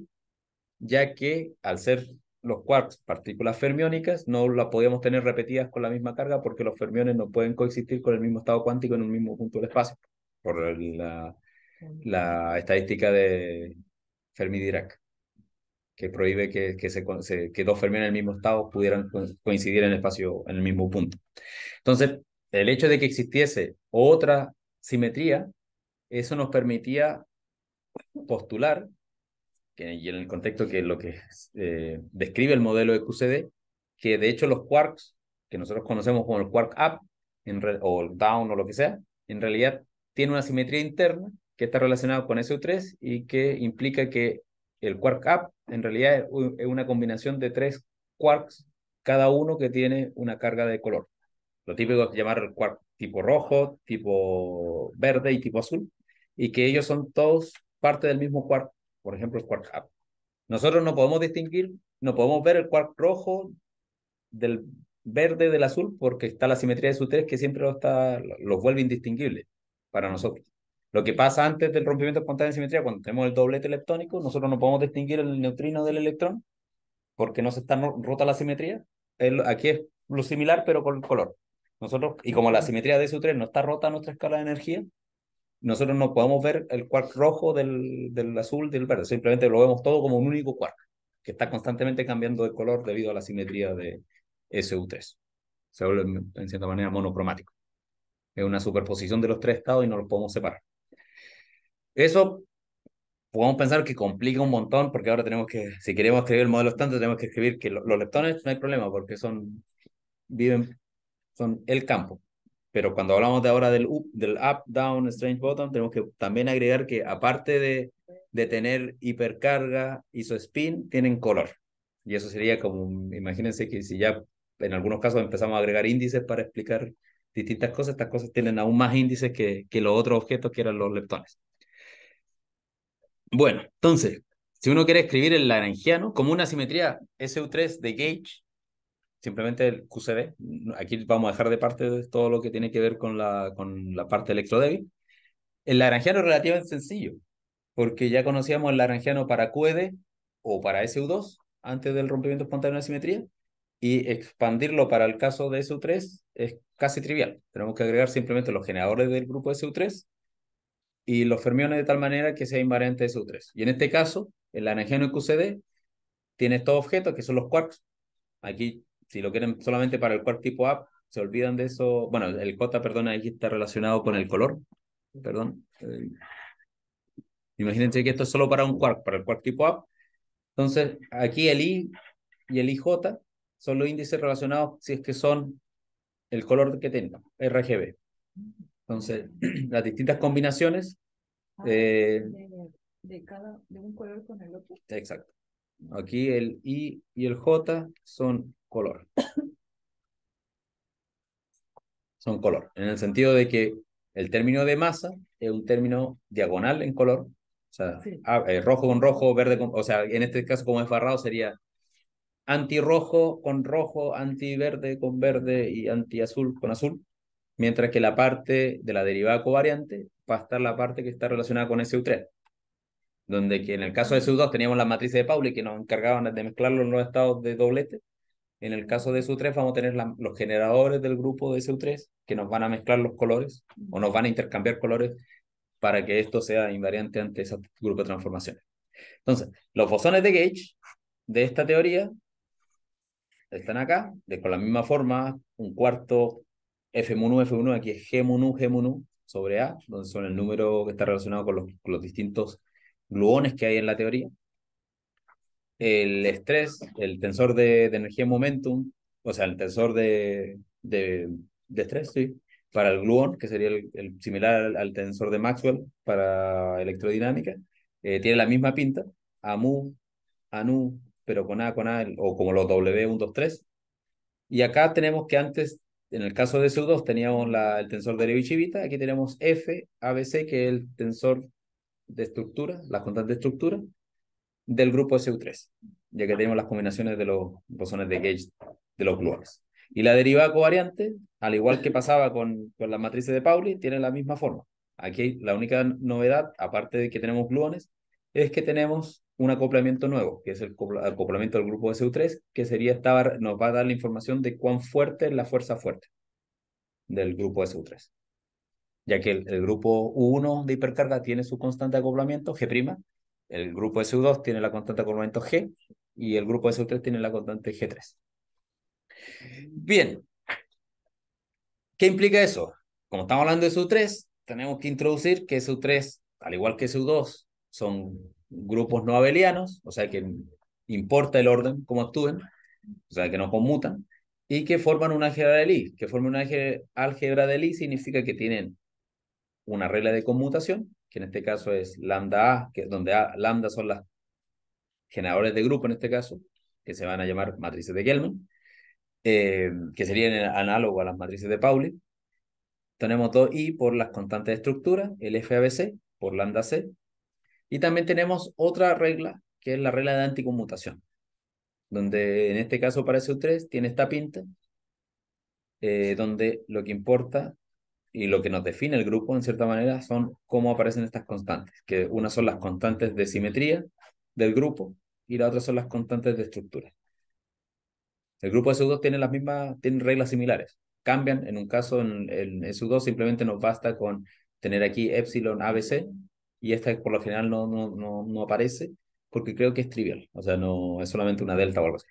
Speaker 1: ya que al ser los quarks, partículas fermiónicas, no las podíamos tener repetidas con la misma carga porque los fermiones no pueden coexistir con el mismo estado cuántico en un mismo punto del espacio, por la, estadística de Fermi-Dirac, que prohíbe que, que, se, que dos fermiones en el mismo estado pudieran coincidir en el espacio, en el mismo punto. Entonces, el hecho de que existiese otra simetría, eso nos permitía postular y en el contexto que lo que eh, describe el modelo de QCD, que de hecho los quarks, que nosotros conocemos como el quark up en o down o lo que sea, en realidad tiene una simetría interna que está relacionada con SU3 y que implica que el quark up en realidad es una combinación de tres quarks, cada uno que tiene una carga de color. Lo típico es llamar el quark tipo rojo, tipo verde y tipo azul, y que ellos son todos parte del mismo quark por ejemplo, el quark Nosotros no podemos distinguir, no podemos ver el quark rojo del verde del azul porque está la simetría de su 3 que siempre lo los vuelve indistinguibles para nosotros. Lo que pasa antes del rompimiento espontáneo de simetría, cuando tenemos el doblete electrónico, nosotros no podemos distinguir el neutrino del electrón porque no se está rota la simetría. El, aquí es lo similar, pero con el color. Nosotros, y como la simetría de su 3 no está rota a nuestra escala de energía, nosotros no podemos ver el quark rojo del, del azul, del verde, simplemente lo vemos todo como un único quark, que está constantemente cambiando de color debido a la simetría de SU3. Se vuelve, en cierta manera, monocromático. Es una superposición de los tres estados y no los podemos separar. Eso podemos pensar que complica un montón, porque ahora tenemos que, si queremos escribir el modelo estándar, tenemos que escribir que los leptones no hay problema, porque son, viven, son el campo. Pero cuando hablamos de ahora del, up, del up, down, strange bottom, tenemos que también agregar que aparte de, de tener hipercarga, y su spin, tienen color. Y eso sería como, imagínense que si ya en algunos casos empezamos a agregar índices para explicar distintas cosas, estas cosas tienen aún más índices que, que los otros objetos que eran los leptones. Bueno, entonces, si uno quiere escribir el lagrangiano como una simetría SU3 de gauge simplemente el QCD. Aquí vamos a dejar de parte todo lo que tiene que ver con la, con la parte electrodébil. El laranjiano es relativamente sencillo, porque ya conocíamos el laranjiano para QED o para SU2 antes del rompimiento espontáneo de simetría, y expandirlo para el caso de SU3 es casi trivial. Tenemos que agregar simplemente los generadores del grupo SU3 y los fermiones de tal manera que sea invariante SU3. Y en este caso, el laranjiano QCD tiene estos objetos que son los quarks. Aquí si lo quieren solamente para el quark tipo app, se olvidan de eso. Bueno, el cota, perdón, ahí está relacionado con el color. Perdón. Eh, imagínense que esto es solo para un quark, para el quark tipo app. Entonces, aquí el i y el ij son los índices relacionados si es que son el color que tenga RGB. Entonces, las distintas combinaciones. Ah, eh,
Speaker 2: de, cada, de un color con el otro.
Speaker 1: Exacto. Aquí el I y el J son color. son color, en el sentido de que el término de masa es un término diagonal en color, o sea, ah, eh, rojo con rojo, verde con, o sea, en este caso como es barrado sería antirrojo con rojo, antiverde con verde y antiazul con azul, mientras que la parte de la derivada covariante va a estar la parte que está relacionada con SU3, donde que en el caso de su 2 teníamos la matriz de Pauli que nos encargaban de mezclar los estados de doblete. En el caso de SU3 vamos a tener los generadores del grupo de SU3 que nos van a mezclar los colores o nos van a intercambiar colores para que esto sea invariante ante ese grupo de transformaciones. Entonces, los bosones de Gauge de esta teoría están acá, de, con la misma forma, un cuarto F 1 F 1 aquí es G 1 G 1 sobre A, donde son el número que está relacionado con los, con los distintos gluones que hay en la teoría, el estrés, el tensor de, energía momentum, o sea, el tensor de, de, estrés, sí, para el gluón, que sería el, similar al, tensor de Maxwell para electrodinámica, eh, tiene la misma pinta, AMU, ANU, pero con A, con A, o como los W123. Y acá tenemos que antes, en el caso de su 2 teníamos la, el tensor de Levi-Civita, aquí tenemos F, ABC, que es el tensor de estructura, las constantes de estructura del grupo SU3, ya que tenemos las combinaciones de los bosones de Gauge de los gluones. Y la derivada covariante, al igual que pasaba con, con las matrices de Pauli, tiene la misma forma. Aquí la única novedad, aparte de que tenemos gluones, es que tenemos un acoplamiento nuevo, que es el acoplamiento del grupo SU3, que sería esta, nos va a dar la información de cuán fuerte es la fuerza fuerte del grupo SU3 ya que el, grupo U1 de hipercarga tiene su constante de acoplamiento G', el grupo SU2 tiene la constante de acoplamiento G y el grupo SU3 tiene la constante G3. Bien, ¿qué implica eso? Como estamos hablando de SU3, tenemos que introducir que SU3, al igual que SU2, son grupos no abelianos, o sea que importa el orden, como actúen,
Speaker 2: o
Speaker 1: sea que no conmutan, y que forman una álgebra de Lie. Que formen una álgebra de Lie significa que tienen una regla de conmutación, que en este caso es lambda A, que, donde A, lambda son las generadores de grupo en este caso, que se van a llamar matrices de Gelman, eh, que serían análogos a las matrices de Pauli. Tenemos 2i por las constantes de estructura, el FABC por lambda C. Y también tenemos otra regla, que es la regla de anticonmutación, donde en este caso para SU3 tiene esta pinta, eh, donde lo que importa y lo que nos define el grupo, en cierta manera, son cómo aparecen estas constantes, que una son las constantes de simetría del grupo y la otra son las constantes de estructura. El grupo de SU2 tiene las mismas, tiene reglas similares. Cambian, en un caso, en, en SU2 simplemente nos basta con tener aquí epsilon ABC y esta por lo general no, no, aparece porque creo que es trivial, o sea, no es solamente una delta o algo así.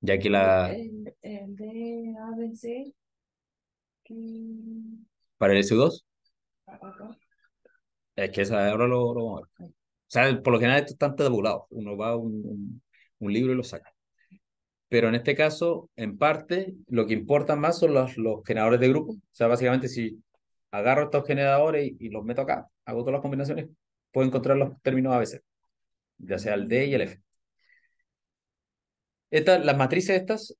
Speaker 1: Ya que la...
Speaker 2: el de ABC
Speaker 1: ¿Para el SU2? Es que ahora lo, vamos a ver. O sea, por lo general esto está tabulado. Uno va a un, libro y lo saca. Pero en este caso, en parte, lo que importa más son los, los generadores de grupo. O sea, básicamente si agarro estos generadores y, los meto acá, hago todas las combinaciones, puedo encontrar los términos ABC. Ya sea el D y el F. Estas, las matrices estas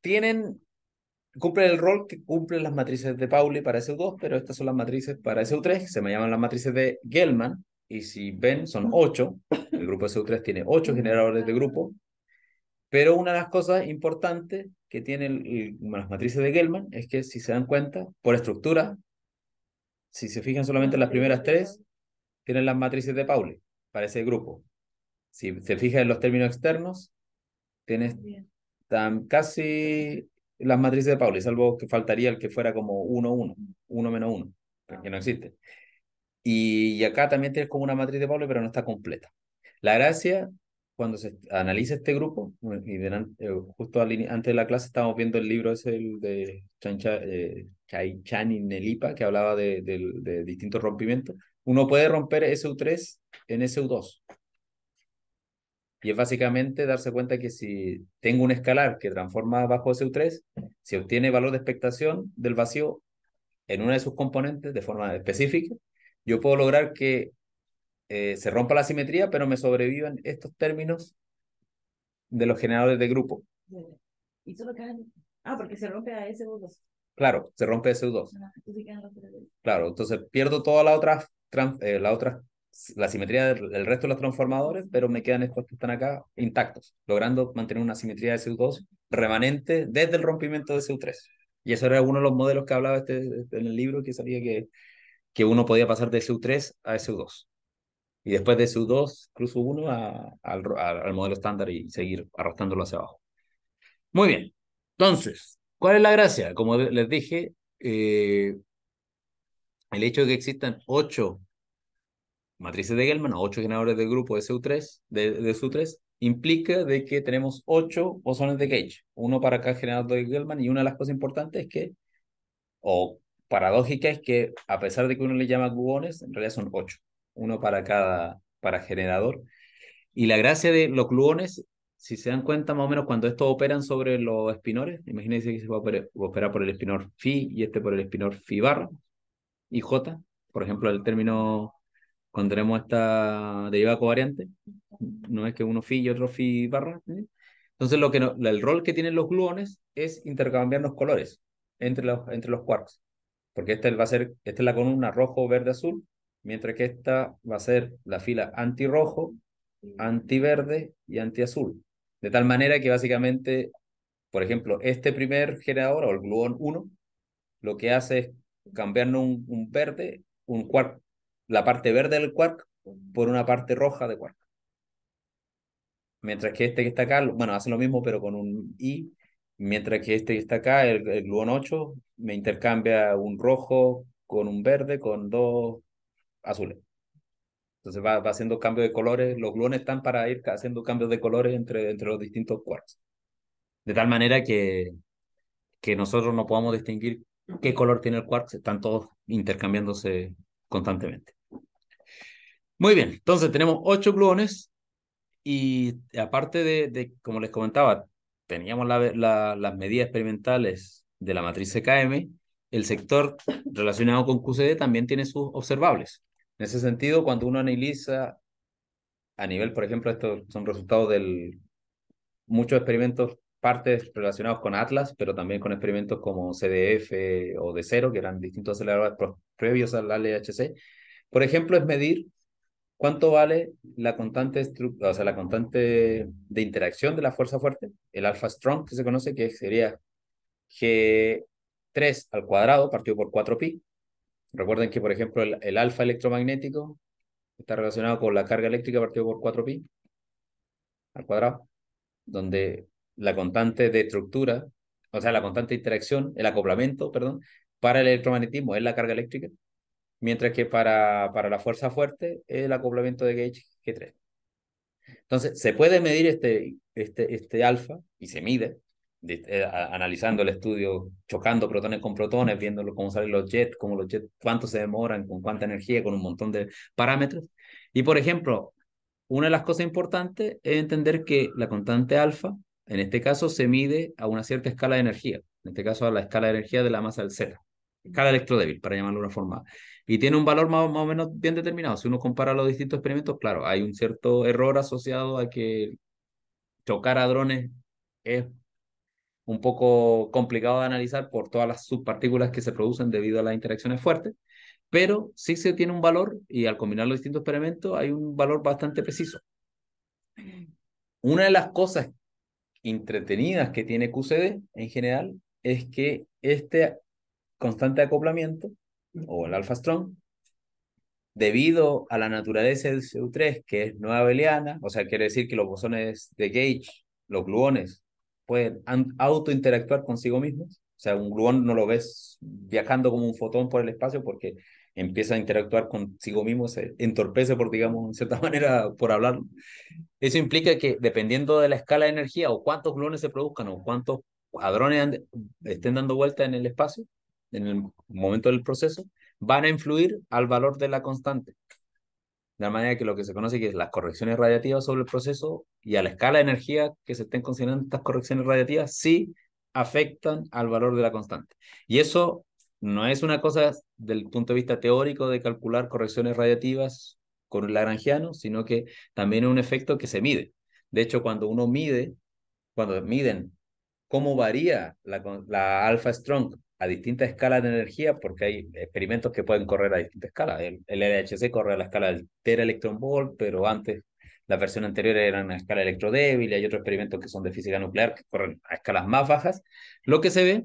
Speaker 1: tienen Cumple el rol que cumplen las matrices de Pauli para SU2, pero estas son las matrices para SU3, que se me llaman las matrices de Gelman. y si ven, son ocho, el grupo SU3 tiene ocho generadores de grupo, pero una de las cosas importantes que tienen las matrices de Gelman es que, si se dan cuenta, por estructura, si se fijan solamente en las primeras tres, tienen las matrices de Pauli para ese grupo. Si se fijan en los términos externos, tienes tan casi las matrices de Pauli, salvo que faltaría el que fuera como 1, 1, 1 menos 1, ah. que no existe. Y, acá también tienes como una matriz de Pauli, pero no está completa. La gracia, cuando se analiza este grupo, y eh, justo antes de la clase estábamos viendo el libro ese el de Chancha, eh, Chai Chani Nelipa, que hablaba de, de distintos rompimientos, uno puede romper SU3 en SU2. Y es básicamente darse cuenta que si tengo un escalar que transforma bajo SU3, si obtiene valor de expectación del vacío en una de sus componentes de forma específica, yo puedo lograr que eh, se rompa la simetría, pero me sobrevivan estos términos de los generadores de grupo.
Speaker 2: Ah, porque se rompe a SU2.
Speaker 1: Claro, se rompe SU2. claro, entonces pierdo todas las la otra... Eh, la simetría del, resto de los transformadores, pero me quedan estos que están acá intactos, logrando mantener una simetría de SU2 remanente desde el rompimiento de SU3. Y eso era uno de los modelos que hablaba este, este, en el libro, que sabía que, que uno podía pasar de SU3 a SU2. Y después de SU2, cruzo uno al, modelo estándar y seguir arrastrándolo hacia abajo. Muy bien. Entonces, ¿cuál es la gracia? Como les dije, eh, el hecho de que existan ocho matrices de Gelman, ocho generadores del grupo de SU3, de, su implica de que tenemos ocho bosones de gauge, uno para cada generador de Gelman, y una de las cosas importantes es que, o paradójica es que, a pesar de que uno le llama gluones, en realidad son ocho, uno para cada, para generador. Y la gracia de los gluones, si se dan cuenta más o menos cuando estos operan sobre los espinores, imagínense que se va a operar, por el espinor phi y este por el espinor phi barra y j, por ejemplo, el término cuando tenemos esta derivada covariante, no es que uno fi y otro phi barra. ¿eh? Entonces, lo que el rol que tienen los gluones es intercambiar los colores entre los, entre los quarks, porque esta va a ser, esta es la columna rojo, verde, azul, mientras que esta va a ser la fila anti antiverde y anti-azul, De tal manera que básicamente, por ejemplo, este primer generador o el gluón 1, lo que hace es cambiarnos un, un verde, un quark la parte verde del quark por una parte roja de quark. Mientras que este que está acá, bueno, hace lo mismo pero con un I, mientras que este que está acá, el, gluón 8, me intercambia un rojo con un verde, con dos azules. Entonces va, haciendo cambio de colores, los gluones están para ir haciendo cambios de colores entre, entre los distintos quarks. De tal manera que, que nosotros no podamos distinguir qué color tiene el quark, están todos intercambiándose constantemente. Muy bien, entonces tenemos ocho gluones y aparte de, como les comentaba, teníamos las medidas experimentales de la matriz CKM, el sector relacionado con QCD también tiene sus observables. En ese sentido, cuando uno analiza a nivel, por ejemplo, estos son resultados de muchos experimentos, partes relacionados con Atlas, pero también con experimentos como CDF o D0, que eran distintos aceleradores previos al LHC. Por ejemplo, es medir ¿Cuánto vale la constante, o sea, la constante de interacción de la fuerza fuerte? El alfa strong que se conoce, que sería G3 al cuadrado partido por 4pi. Recuerden que, por ejemplo, el, alfa electromagnético está relacionado con la carga eléctrica partido por 4pi al cuadrado, donde la constante de estructura, o sea, la constante de interacción, el acoplamiento, perdón, para el electromagnetismo es la carga eléctrica mientras que para, para la fuerza fuerte es el acoplamiento de gauge G3. Entonces, se puede medir este, este, este alfa y se mide, eh, analizando el estudio, chocando protones con protones, viendo cómo salen los jets, cómo los jets, cuánto se demoran, con cuánta energía, con un montón de parámetros. Y, por ejemplo, una de las cosas importantes es entender que la constante alfa, en este caso, se mide a una cierta escala de energía, en este caso a la escala de energía de la masa del cero cada electrodébil, para llamarlo de una forma. Y tiene un valor más, más, o menos bien determinado. Si uno compara los distintos experimentos, claro, hay un cierto error asociado a que chocar a drones es un poco complicado de analizar por todas las subpartículas que se producen debido a las interacciones fuertes, pero sí se tiene un valor y al combinar los distintos experimentos hay un valor bastante preciso. Una de las cosas entretenidas que tiene QCD en general es que este constante de acoplamiento, o el strong, debido a la naturaleza del CO3, que es no abeliana, o sea, quiere decir que los bosones de Gauge, los gluones, pueden autointeractuar consigo mismos. O sea, un gluón no lo ves viajando como un fotón por el espacio porque empieza a interactuar consigo mismo, se entorpece por, digamos, en cierta manera, por hablarlo. Eso implica que dependiendo de la escala de energía o cuántos gluones se produzcan o cuántos hadrones estén dando vuelta en el espacio, en el momento del proceso, van a influir al valor de la constante. De la manera que lo que se conoce que es las correcciones radiativas sobre el proceso y a la escala de energía que se estén considerando estas correcciones radiativas, sí afectan al valor de la constante. Y eso no es una cosa del punto de vista teórico de calcular correcciones radiativas con el lagrangiano, sino que también es un efecto que se mide. De hecho, cuando uno mide, cuando miden cómo varía la, la alfa strong a distintas escalas de energía, porque hay experimentos que pueden correr a distintas escalas. El, LHC corre a la escala del tera pero antes la versión anterior era la escala electrodébil y hay otros experimentos que son de física nuclear que corren a escalas más bajas. Lo que se ve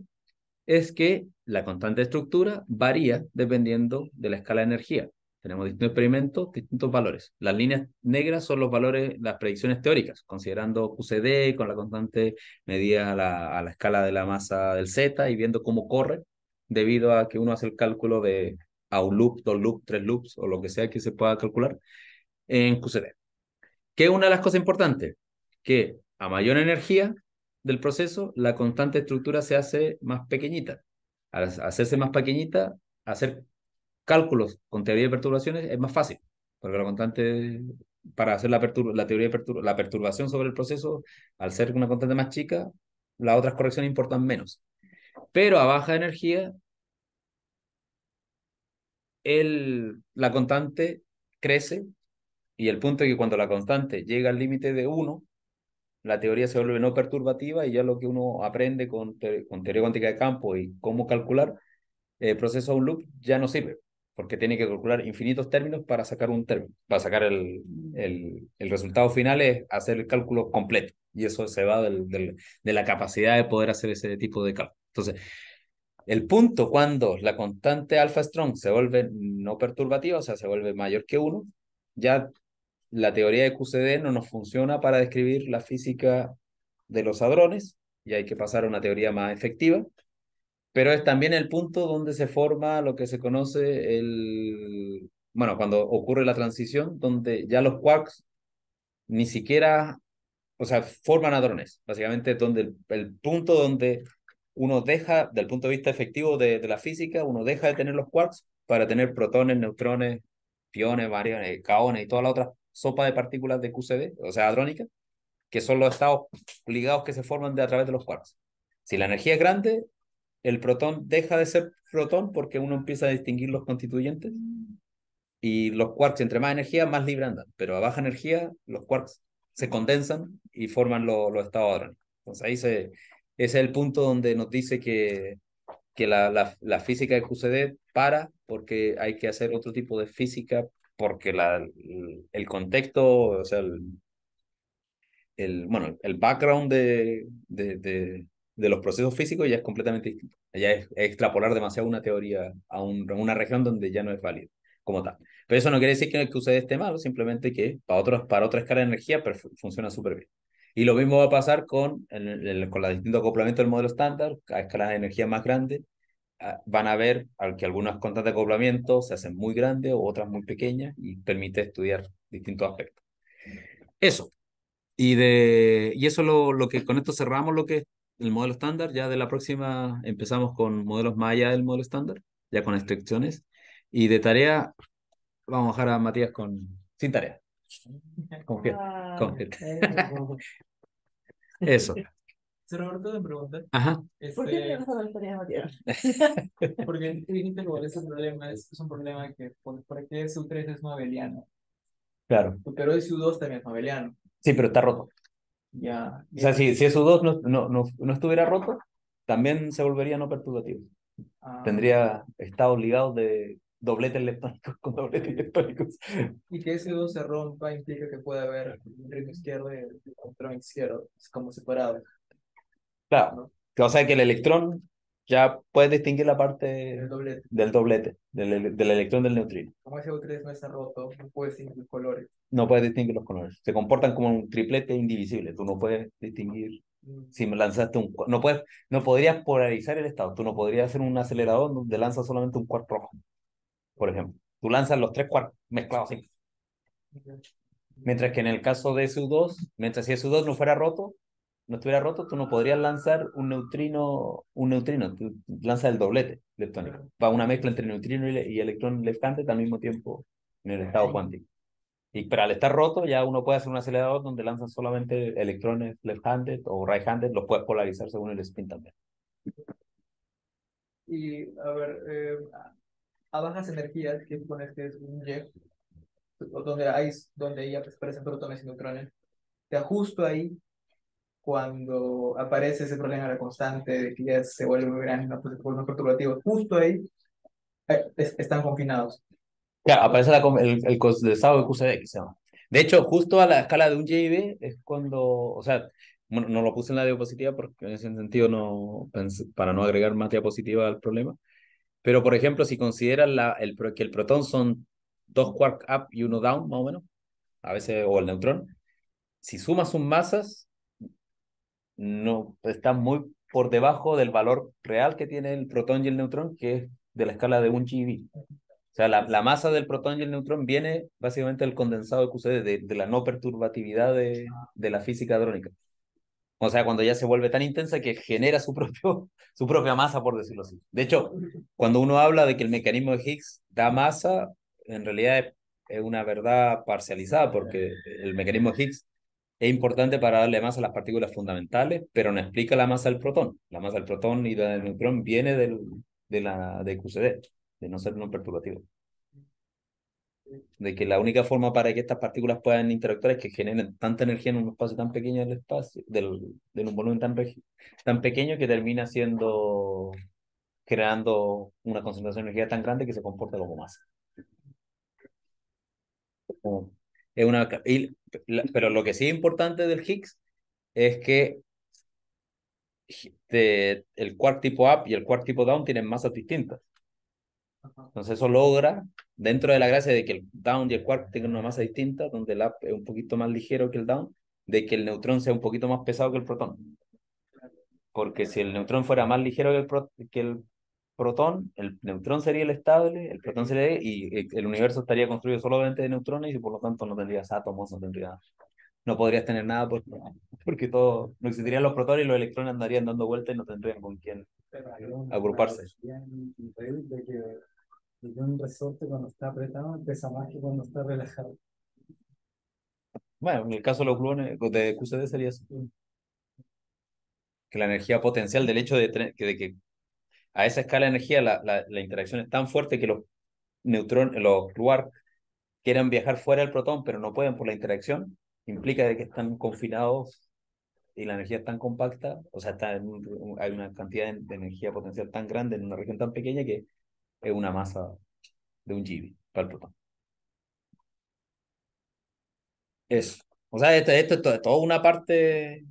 Speaker 1: es que la constante de estructura varía dependiendo de la escala de energía. Tenemos distintos experimentos, distintos valores. Las líneas negras son los valores, las predicciones teóricas, considerando QCD con la constante medida a la, escala de la masa del Z y viendo cómo corre debido a que uno hace el cálculo de a un loop, dos loops, tres loops o lo que sea que se pueda calcular en QCD. Que una de las cosas importantes, que a mayor energía del proceso, la constante estructura se hace más pequeñita. Al hacerse más pequeñita, hacer cálculos con teoría de perturbaciones es más fácil, porque la constante, para hacer la, la teoría de la perturbación sobre el proceso, al ser una constante más chica, las otras correcciones importan menos. Pero a baja energía, el, la constante crece y el punto es que cuando la constante llega al límite de 1, la teoría se vuelve no perturbativa y ya lo que uno aprende con, teoría cuántica de campo y cómo calcular el eh, proceso a un loop ya no sirve, porque tiene que calcular infinitos términos para sacar un término, para sacar mm. el, el, resultado final es hacer el cálculo completo, y eso se va de la capacidad de poder hacer ese tipo de cálculo. Entonces, el punto cuando la constante alfa strong se vuelve no perturbativa, o sea, se vuelve mayor que 1, ya la teoría de QCD no nos funciona para describir la física de los hadrones, y hay que pasar a una teoría más efectiva, pero es también el punto donde se forma lo que se conoce el, bueno, cuando ocurre la transición, donde ya los quarks ni siquiera, o sea, forman hadrones, básicamente donde el, punto donde uno deja, del punto de vista efectivo de, la física, uno deja de tener los quarks para tener protones, neutrones, piones, variones, eh, caones y toda la otra sopa de partículas de QCD, o sea, hadrónica, que son los estados ligados que se forman de, a través de los quarks. Si la energía es grande, el protón deja de ser protón porque uno empieza a distinguir los constituyentes mm. y los quarks, entre más energía, más libre andan, pero a baja energía, los quarks se condensan y forman los lo estados hadrónicos. Entonces ahí es el punto donde nos dice que, que la, la, física de QCD para porque hay que hacer otro tipo de física porque la, el contexto, o sea, el, el, bueno, el background de, de, de los procesos físicos ya es completamente distinto. Ya es extrapolar demasiado una teoría a, una región donde ya no es válida como tal. Pero eso no quiere decir que, que usted esté malo, simplemente que para, otros, para otra escala de energía funciona súper bien. Y lo mismo va a pasar con, el, con los distinto acoplamiento del modelo estándar, a escalas de energía más grande. Ah, van a ver que algunas contas de acoplamiento se hacen muy grandes o otras muy pequeñas y permite estudiar distintos aspectos. Eso. Y, de, y eso lo, lo que con esto cerramos lo que el modelo estándar, ya de la próxima empezamos con modelos más allá del modelo estándar, ya con restricciones. Y de tarea, vamos a dejar a Matías con, sin tarea. Confía, ah, Eso.
Speaker 2: Se Roberto de pregunta.
Speaker 1: Ajá. Este, ¿Por qué me vas a dar tarea Matías?
Speaker 2: Porque es, un problema que por, por es su 3 es mabeliano. Claro. Pero es su 2 también es mabeliano.
Speaker 1: Sí, pero está roto.
Speaker 2: Ya. O
Speaker 1: sea, si, si esos dos no, no, no, estuviera roto, también se volvería no perturbativo. Ah. Tendría estado ligado de dobletes electrónico con dobletes electrónico.
Speaker 2: Y que ese dos se rompa implica que puede haber un ritmo izquierdo y un electrón izquierdo, como separado.
Speaker 1: Claro. O sea que el electrón ya puedes distinguir la parte del doblete, del, electrón del neutrino.
Speaker 2: Como ese U3 no está roto, no puedes distinguir los colores.
Speaker 1: No puedes distinguir los colores. Se comportan como un triplete indivisible. Tú no puedes distinguir mm. Si me lanzaste un no puedes no podrías polarizar el estado. Tú no podrías hacer un acelerador donde lanzas solamente un cuarto rojo, por ejemplo. Tú lanzas los tres cuartos mezclados Mientras que en el caso de SU2, mientras si SU2 no fuera roto, no estuviera roto, tú no podrías lanzar un neutrino, un neutrino, lanza lanzas el doblete leptónico. Va una mezcla entre neutrino y, electrón electrón handed al mismo tiempo en el estado cuántico. Y, pero al estar roto, ya uno puede hacer un acelerador donde lanzan solamente electrones left-handed o right-handed, los puedes polarizar según el spin también.
Speaker 2: Y a ver, eh, a bajas energías, que es un jet, donde hay, donde ya aparecen protones y neutrones, te ajusto ahí cuando aparece ese problema de la constante de que ya se vuelve muy grande, los pues, problemas perturbativos, justo ahí eh, están confinados.
Speaker 1: Ya, aparece la, el, el de QCD, que se De hecho, justo a la escala de un JB es cuando, o sea, no lo puse en la diapositiva porque en ese sentido no, para no agregar más diapositiva al problema, pero por ejemplo, si consideras la, el, que el protón son dos quark up y uno down, más o menos, a veces, o el neutrón, si sumas sus masas, no está muy por debajo del valor real que tiene el protón y el neutrón, que es de la escala de un GeV. O sea, la, masa del protón y el neutrón viene básicamente del condensado de QCD, de, la no perturbatividad de, la física hadrónica. O sea, cuando ya se vuelve tan intensa que genera su, propia masa, por decirlo así. De hecho, cuando uno habla de que el mecanismo de Higgs da masa, en realidad es una verdad parcializada, porque el mecanismo de Higgs es importante para darle masa a las partículas fundamentales, pero no explica la masa del protón. La masa del protón y del neutrón viene del, de la de QCD, de no ser un perturbativo. De que la única forma para que estas partículas puedan interactuar es que generen tanta energía en un espacio tan pequeño del espacio, del, un volumen tan, tan pequeño que termina siendo creando una concentración de energía tan grande que se comporta como masa una, pero lo que sí es importante del Higgs es que el quark tipo up y el quark tipo down tienen masas distintas. Entonces eso logra, dentro de la gracia de que el down y el quark tengan una masa distinta, donde el up es un poquito más ligero que el down, de que el neutrón sea un poquito más pesado que el protón. Porque si el neutrón fuera más ligero que el, que el protón, el neutrón sería el estable, el protón sería e, y eh, el universo estaría construido solamente de neutrones y por lo tanto no tendrías átomos, no tendrías no podrías tener nada porque, porque todo, no existirían los protones y los electrones andarían dando vueltas y no tendrían con quién agruparse.
Speaker 2: que, un resorte cuando está apretado empieza más que cuando está relajado.
Speaker 1: Bueno, en el caso de los gluones de QCD sería eso. Que la energía potencial del hecho de, de que a esa escala de energía la, interacción es tan fuerte que los neutrones, los quarks quieran viajar fuera del protón, pero no pueden por la interacción, implica de que están confinados y la energía es tan compacta, o sea, está hay una cantidad de, energía potencial tan grande en una región tan pequeña que es una masa de un GB para el protón. Eso. O sea, esto es toda una parte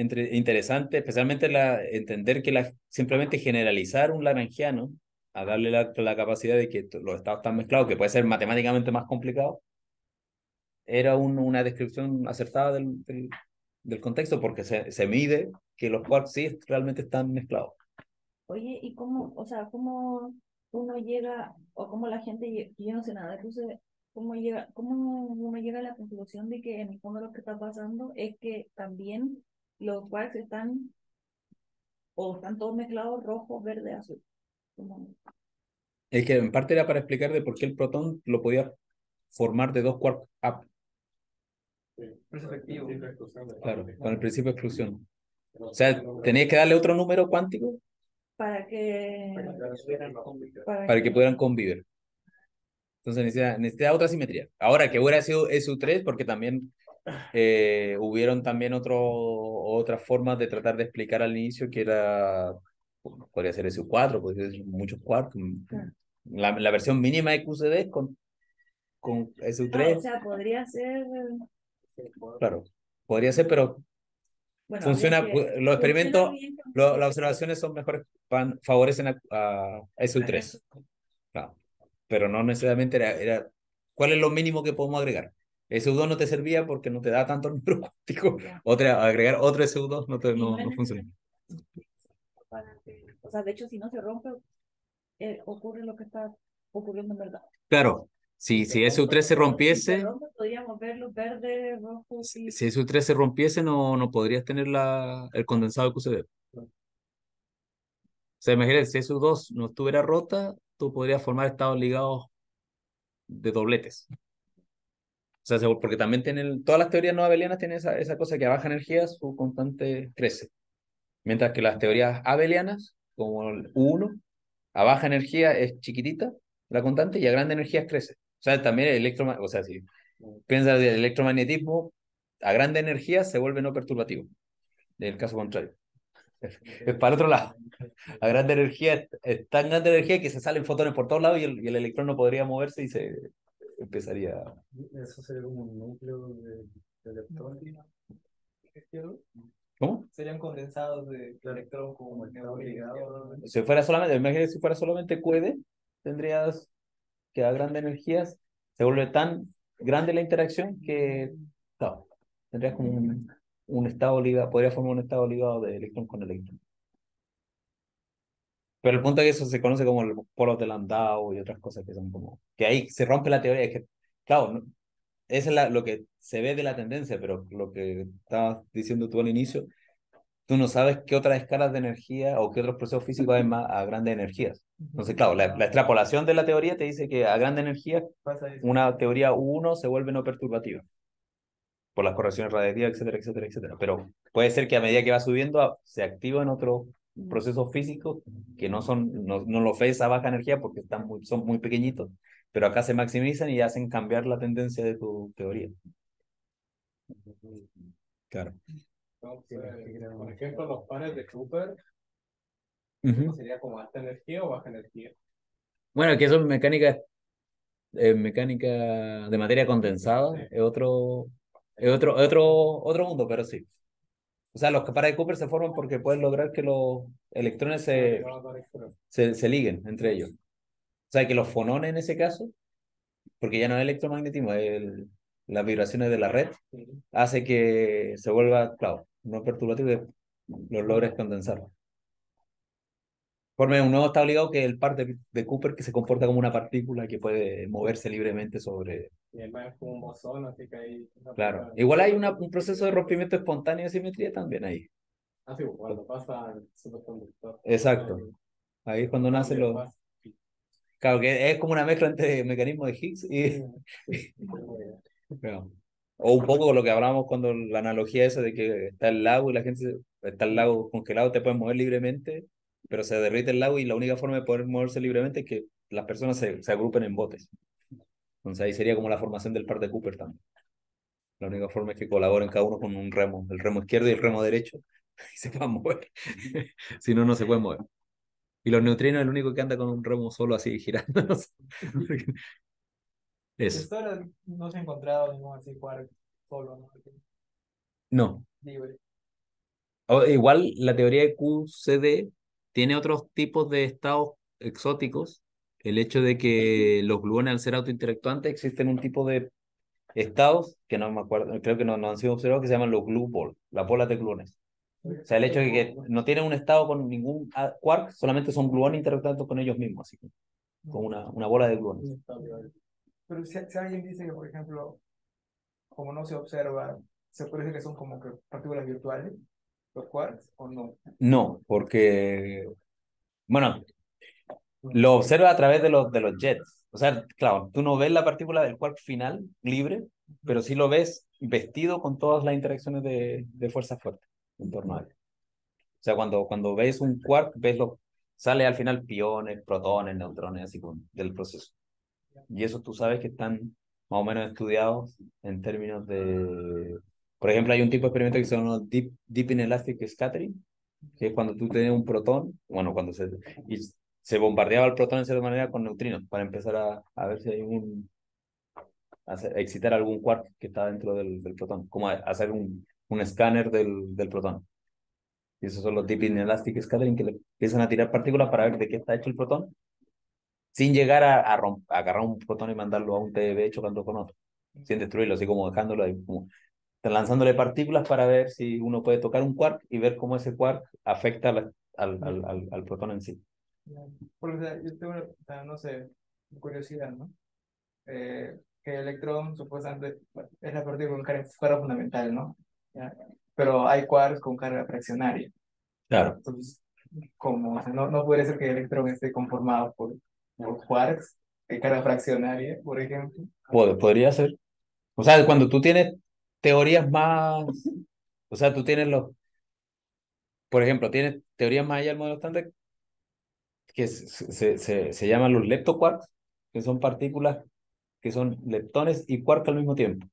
Speaker 1: interesante, especialmente la, entender que la, simplemente generalizar un laranjiano a darle la, capacidad de que los estados están mezclados, que puede ser matemáticamente más complicado, era una una descripción acertada del, del, contexto porque se, se, mide que los quarks sí realmente están mezclados.
Speaker 2: Oye, ¿y cómo, o sea, cómo uno llega, o cómo la gente, yo no sé nada, entonces, ¿cómo, llega, cómo uno llega a la conclusión de que en el fondo lo que está pasando es que también los quarks están, o están todos mezclados rojo, verde, azul.
Speaker 1: Es que en parte era para explicar de por qué el protón lo podía formar de dos quarks up. Claro, con el principio de exclusión. O sea, tenías que darle otro número cuántico
Speaker 2: para que para, que,
Speaker 1: pudieran convivir. Entonces necesitaba necesita otra simetría. Ahora que hubiera sido e SU3, porque también eh, hubieron también otro, otras formas de tratar de explicar al inicio que era, podría ser SU4, podría ser muchos cuartos. La, versión mínima de QCD con, con SU3. Ah, o
Speaker 2: sea, podría ser... Eh, claro,
Speaker 1: podría ser, pero
Speaker 2: funciona, los experimentos, las
Speaker 1: observaciones son mejores, favorecen a, a SU3. pero no necesariamente era, ¿cuál es lo mínimo que podemos agregar? SU2 no te servía porque no te da tanto número cuántico. Otra, agregar otro SU2 no, no, funciona.
Speaker 2: O sea, de hecho, si no se rompe, eh, ocurre lo que está ocurriendo en verdad. Claro,
Speaker 1: si, SU3 se rompiese.
Speaker 2: podríamos Si
Speaker 1: SU3 se rompiese, no, no podrías tener la, el condensado QCD. O sea, imagínate, si SU2 no estuviera rota, tú podrías formar estados ligados de dobletes porque también tienen, todas las teorías no abelianas tienen esa, cosa que a baja energía su constante crece. Mientras que las teorías abelianas, como el 1, a baja energía es chiquitita la constante y a grande energía crece. O sea, también el electromagnetismo, o sea, si piensas el electromagnetismo, a grande energía se vuelve no perturbativo. En el caso contrario. Es para otro lado. A grande energía, es tan grande energía que se salen fotones por todos lados y el, y el electrón no podría moverse y se, empezaría.
Speaker 2: Eso sería como un núcleo de, de ¿Cómo? Serían condensados de electrón como el obligado. Si fuera
Speaker 1: solamente, si fuera solamente cuede, tendrías que da grandes energías, se vuelve tan grande la interacción que tendrías como un, un estado ligado, podría formar un estado ligado de electrón con electrón. Pero el punto es que eso se conoce como el polo adelantado y otras cosas que son como... Que ahí se rompe la teoría, es que, claro, eso es lo que se ve de la tendencia, pero lo que estabas diciendo tú al inicio, tú no sabes qué otras escalas de energía o qué otros procesos físicos hay más a grandes energías. Entonces, claro, la, extrapolación de la teoría te dice que a grandes energías una teoría 1 se vuelve no perturbativa por las correcciones radiativas, etcétera, etcétera, etcétera. Pero puede ser que a medida que va subiendo ah, se activa en otro... Mm. procesos físicos que no son, no, lo ves a baja energía porque están muy, son muy pequeñitos, pero acá se maximizan y hacen cambiar la tendencia de tu teoría. Claro.
Speaker 2: Pues, eh, por ejemplo, los pares de Cooper sería como alta energía o baja energía.
Speaker 1: Bueno, que son mecánicas eh, mecánica de materia condensada, es otro, es otro, otro, otro mundo, pero sí. O sea, los capares de Cooper se forman porque pueden lograr que los electrones se, se, liguen entre ellos. O sea, que los fonones en ese caso, porque ya no es electromagnetismo, el, las vibraciones de la red, hace que se vuelva, claro, no perturbativo y los logres condensar. Un nuevo está obligado que el par de, Cooper que se comporta como una partícula que puede moverse libremente sobre...
Speaker 2: Y el es como un bosón, así que ahí...
Speaker 1: Claro. Igual hay una, un proceso de rompimiento espontáneo de simetría también ahí.
Speaker 2: Ah, sí, pues, cuando pasa el superconductor. Exacto.
Speaker 1: Ahí es cuando nacen los... Claro, que es como una mezcla entre el mecanismo de Higgs y... O un poco lo que hablábamos cuando la analogía esa de que está el lago y la gente, está el lago congelado, te puedes mover libremente pero se derrite el lago y la única forma de poder moverse libremente es que las personas se, agrupen en botes. Entonces ahí sería como la formación del par de Cooper también. La única forma es que colaboren cada uno con un remo, el remo izquierdo y el remo derecho, y se puedan mover. si no, no se pueden mover. Y los neutrinos el único que anda con un remo solo así girando. No pues
Speaker 2: no se ha encontrado ningún así jugar solo,
Speaker 1: ¿no? igual la teoría de QCD tiene otros tipos de estados exóticos. El hecho de que los gluones al ser autointeractuantes existen un tipo de estados que no me acuerdo, creo que no, han sido observados, que se llaman los glue ball, la bola de gluones. O sea, el hecho de que no tienen un estado con ningún ah, quark, solamente son gluones interactuando con ellos mismos, así que con una, bola de gluones.
Speaker 2: Pero si, alguien dice que, por ejemplo, como no se observa, se puede decir que son como que partículas virtuales. ¿Los o no?
Speaker 1: No, porque, bueno, lo observa a través de los, de los jets. O sea, claro, tú no ves la partícula del quark final libre, pero sí lo ves vestido con todas las interacciones de, de fuerza fuerte en torno a él. O sea, cuando, cuando ves un quark, ves lo sale al final piones, protones, neutrones, así con, del proceso. Y eso tú sabes que están más o menos estudiados en términos de por ejemplo, hay un tipo de experimento que se llama deep, deep inelastic scattering, que es cuando tú tienes un protón, bueno, cuando se, y se bombardeaba el protón de cierta manera con neutrinos para empezar a, a ver si hay un, a excitar algún quark que está dentro del, del protón, como hacer un, un escáner del, del protón. Y esos son los deep inelastic scattering que le empiezan a tirar partículas para ver de qué está hecho el protón, sin llegar a, a, romp, agarrar un protón y mandarlo a un TB chocando con otro, sin destruirlo, así como dejándolo ahí, como lanzándole partículas para ver si uno puede tocar un quark y ver cómo ese quark afecta al, al, al, al protón en sí.
Speaker 2: yo tengo una, no sé, curiosidad, ¿no? Eh, que el electrón supuestamente es la partícula con carga, fundamental, ¿no? Pero hay quarks con carga fraccionaria. Claro. Entonces, como, sea, no, no puede ser que el electrón esté conformado por, por quarks de carga fraccionaria, por ejemplo.
Speaker 1: podría ser. O sea, cuando tú tienes teorías más, o sea, tú tienes los, por ejemplo, tienes teorías más allá del modelo estándar que se, llaman los leptoquarks, que son partículas que son leptones y quarks al mismo tiempo.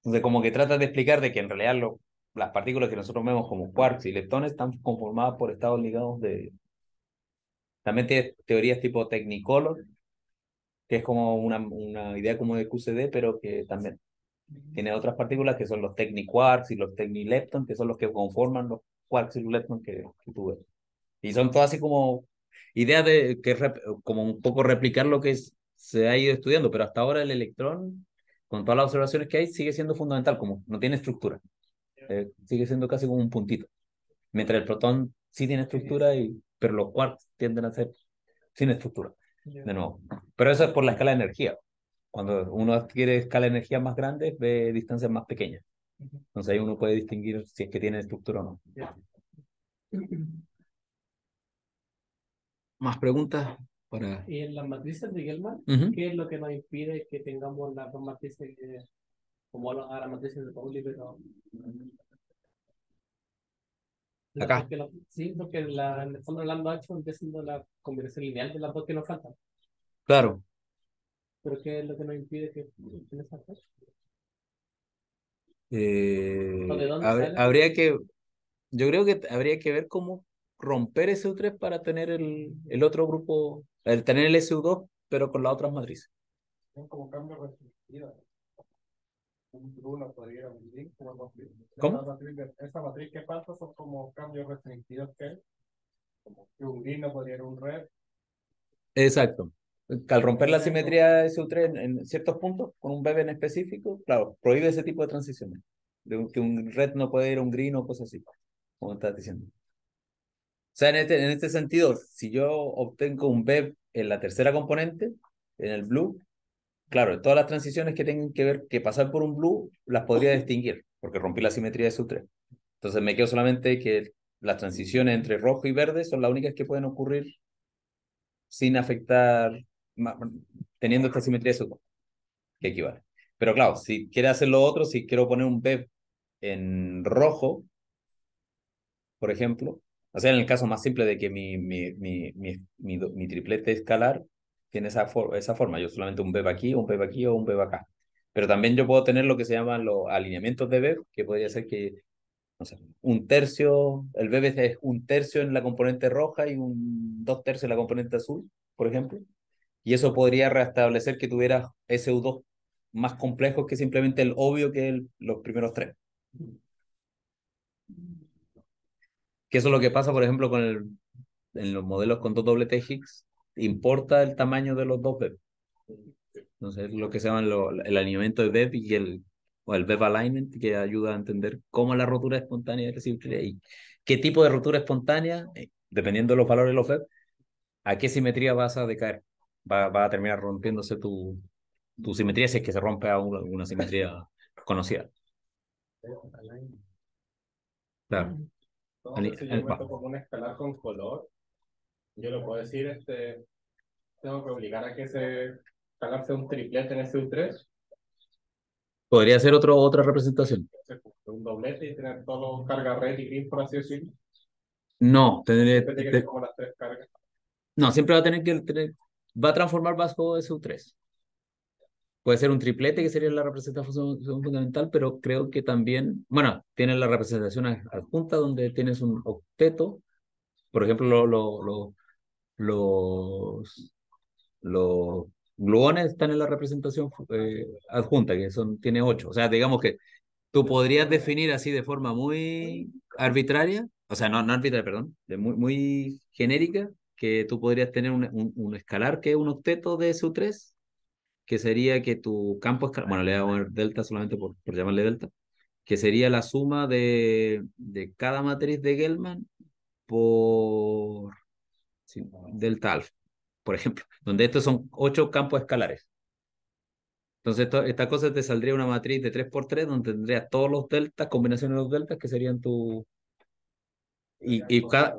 Speaker 1: Entonces, como que tratas de explicar de que en realidad lo, las partículas que nosotros vemos como quarks y leptones están conformadas por estados ligados de... También tienes teorías tipo Technicolor, que es como una, una idea como de QCD, pero que también tiene otras partículas que son los tecniquarks y los technileptons, que son los que conforman los quarks y los leptons que, tú ves. Y son todas así como ideas de que como un poco replicar lo que se ha ido estudiando, pero hasta ahora el electrón, con todas las observaciones que hay, sigue siendo fundamental, como no tiene estructura. Eh, sigue siendo casi como un puntito. Mientras el protón sí tiene estructura, y, pero los quarks tienden a ser sin estructura. De nuevo. Pero eso es por la escala de energía cuando uno adquiere escala de energía más grande ve distancias más pequeñas. Entonces ahí uno puede distinguir si es que tiene estructura o no. ¿Más preguntas? Para...
Speaker 2: Y en las matrices de Gelman, ¿qué es lo que nos impide que tengamos las dos matrices como ahora las matrices de Pauli, pero... Acá. sí, porque la, en el fondo hablando H hecho siendo la combinación lineal de las dos que nos faltan. Claro, ¿Pero qué es lo que nos impide que en esa fecha?
Speaker 1: Eh, habría que, yo creo que habría que ver cómo romper ese U3 para tener el, el otro grupo, el tener el SU2, pero con las otras matrices.
Speaker 2: Como cambio matriz ¿Cómo? Esa matriz que pasa son como cambios restringidos que
Speaker 1: como que un green podría ir un red. Exacto al romper la simetría de SU3 en, ciertos puntos, con un bebé en específico, claro, prohíbe ese tipo de transiciones. De que un red no puede ir a un green o cosas así, como estás diciendo. O sea, en este, en este sentido, si yo obtengo un beb en la tercera componente, en el blue, claro, todas las transiciones que tengan que ver, que pasar por un blue, las podría distinguir, porque rompí la simetría de SU3. Entonces me quedo solamente que las transiciones entre rojo y verde son las únicas que pueden ocurrir sin afectar teniendo esta simetría eso que equivale. Pero claro, si quiere hacer lo otro, si quiero poner un beb en rojo, por ejemplo, o sea, en el caso más simple de que mi, mi, mi, mi, mi triplete escalar tiene esa, esa forma, yo solamente un BEP aquí, un BEP aquí o un BEP acá. Pero también yo puedo tener lo que se llaman los alineamientos de BEP, que podría ser que no sé, un tercio, el bebé es un tercio en la componente roja y un dos tercios en la componente azul, por ejemplo y eso podría restablecer que tuvieras SU2 más complejos que simplemente el obvio que el, los primeros tres. Que eso es lo que pasa, por ejemplo, con el, en los modelos con dos doble T importa el tamaño de los dos BEP. Entonces, lo que se llama el alineamiento de BEP y el, o el BEP alignment, que ayuda a entender cómo la rotura espontánea de la simetría y qué tipo de rotura espontánea, eh, dependiendo de los valores de los BEP, a qué simetría vas a decaer va, a terminar rompiéndose tu, simetría si es que se rompe alguna simetría conocida. Claro. Entonces, pues si yo
Speaker 2: como un escalar con color, yo lo puedo decir, este, tengo que obligar a que se escalar sea un triplete en ese U3.
Speaker 1: Podría ser otra representación.
Speaker 2: Un doblete y tener todo carga red y green, por así decirlo.
Speaker 1: No, tendría. que... como las tres cargas. No, siempre va a tener que tener, va a transformar Vasco SU3. Puede ser un triplete, que sería la representación fundamental, pero creo que también, bueno, tiene la representación adjunta donde tienes un octeto, por ejemplo, los, los gluones están en la representación eh, adjunta, que son, tiene ocho. O sea, digamos que tú podrías definir así de forma muy arbitraria, o sea, no, no arbitraria, perdón, de muy, muy genérica, que tú podrías tener un, escalar que es un octeto de SU3, que sería que tu campo escalar, bueno, le voy a poner delta solamente por, llamarle delta, que sería la suma de, cada matriz de Gelman por delta alfa, por ejemplo, donde estos son ocho campos escalares. Entonces, esta cosa te saldría una matriz de 3x3 donde tendrías todos los deltas, combinaciones de los deltas, que serían tu, y,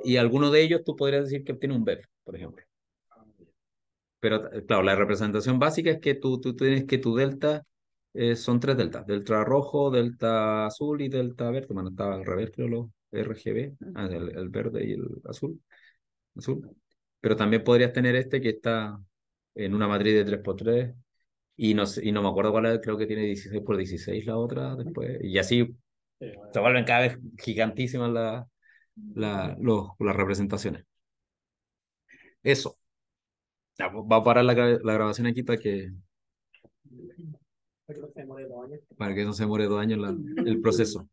Speaker 1: y, alguno de ellos tú podrías decir que obtiene un verde, por ejemplo. Pero eh, claro, la representación básica es que tú, tú tienes que tu delta eh, son tres deltas, delta rojo, delta azul y delta verde. Bueno, estaba al revés, creo, los RGB, ah, el, verde y el azul, azul. Pero también podrías tener este que está en una matriz de 3x3 y no, y no me acuerdo cuál es, creo que tiene 16x16 la otra después. Y así se vuelven cada vez gigantísimas las la, los, las representaciones. Eso. va a parar la, la grabación aquí para que... Para que no se demore dos años el
Speaker 2: proceso.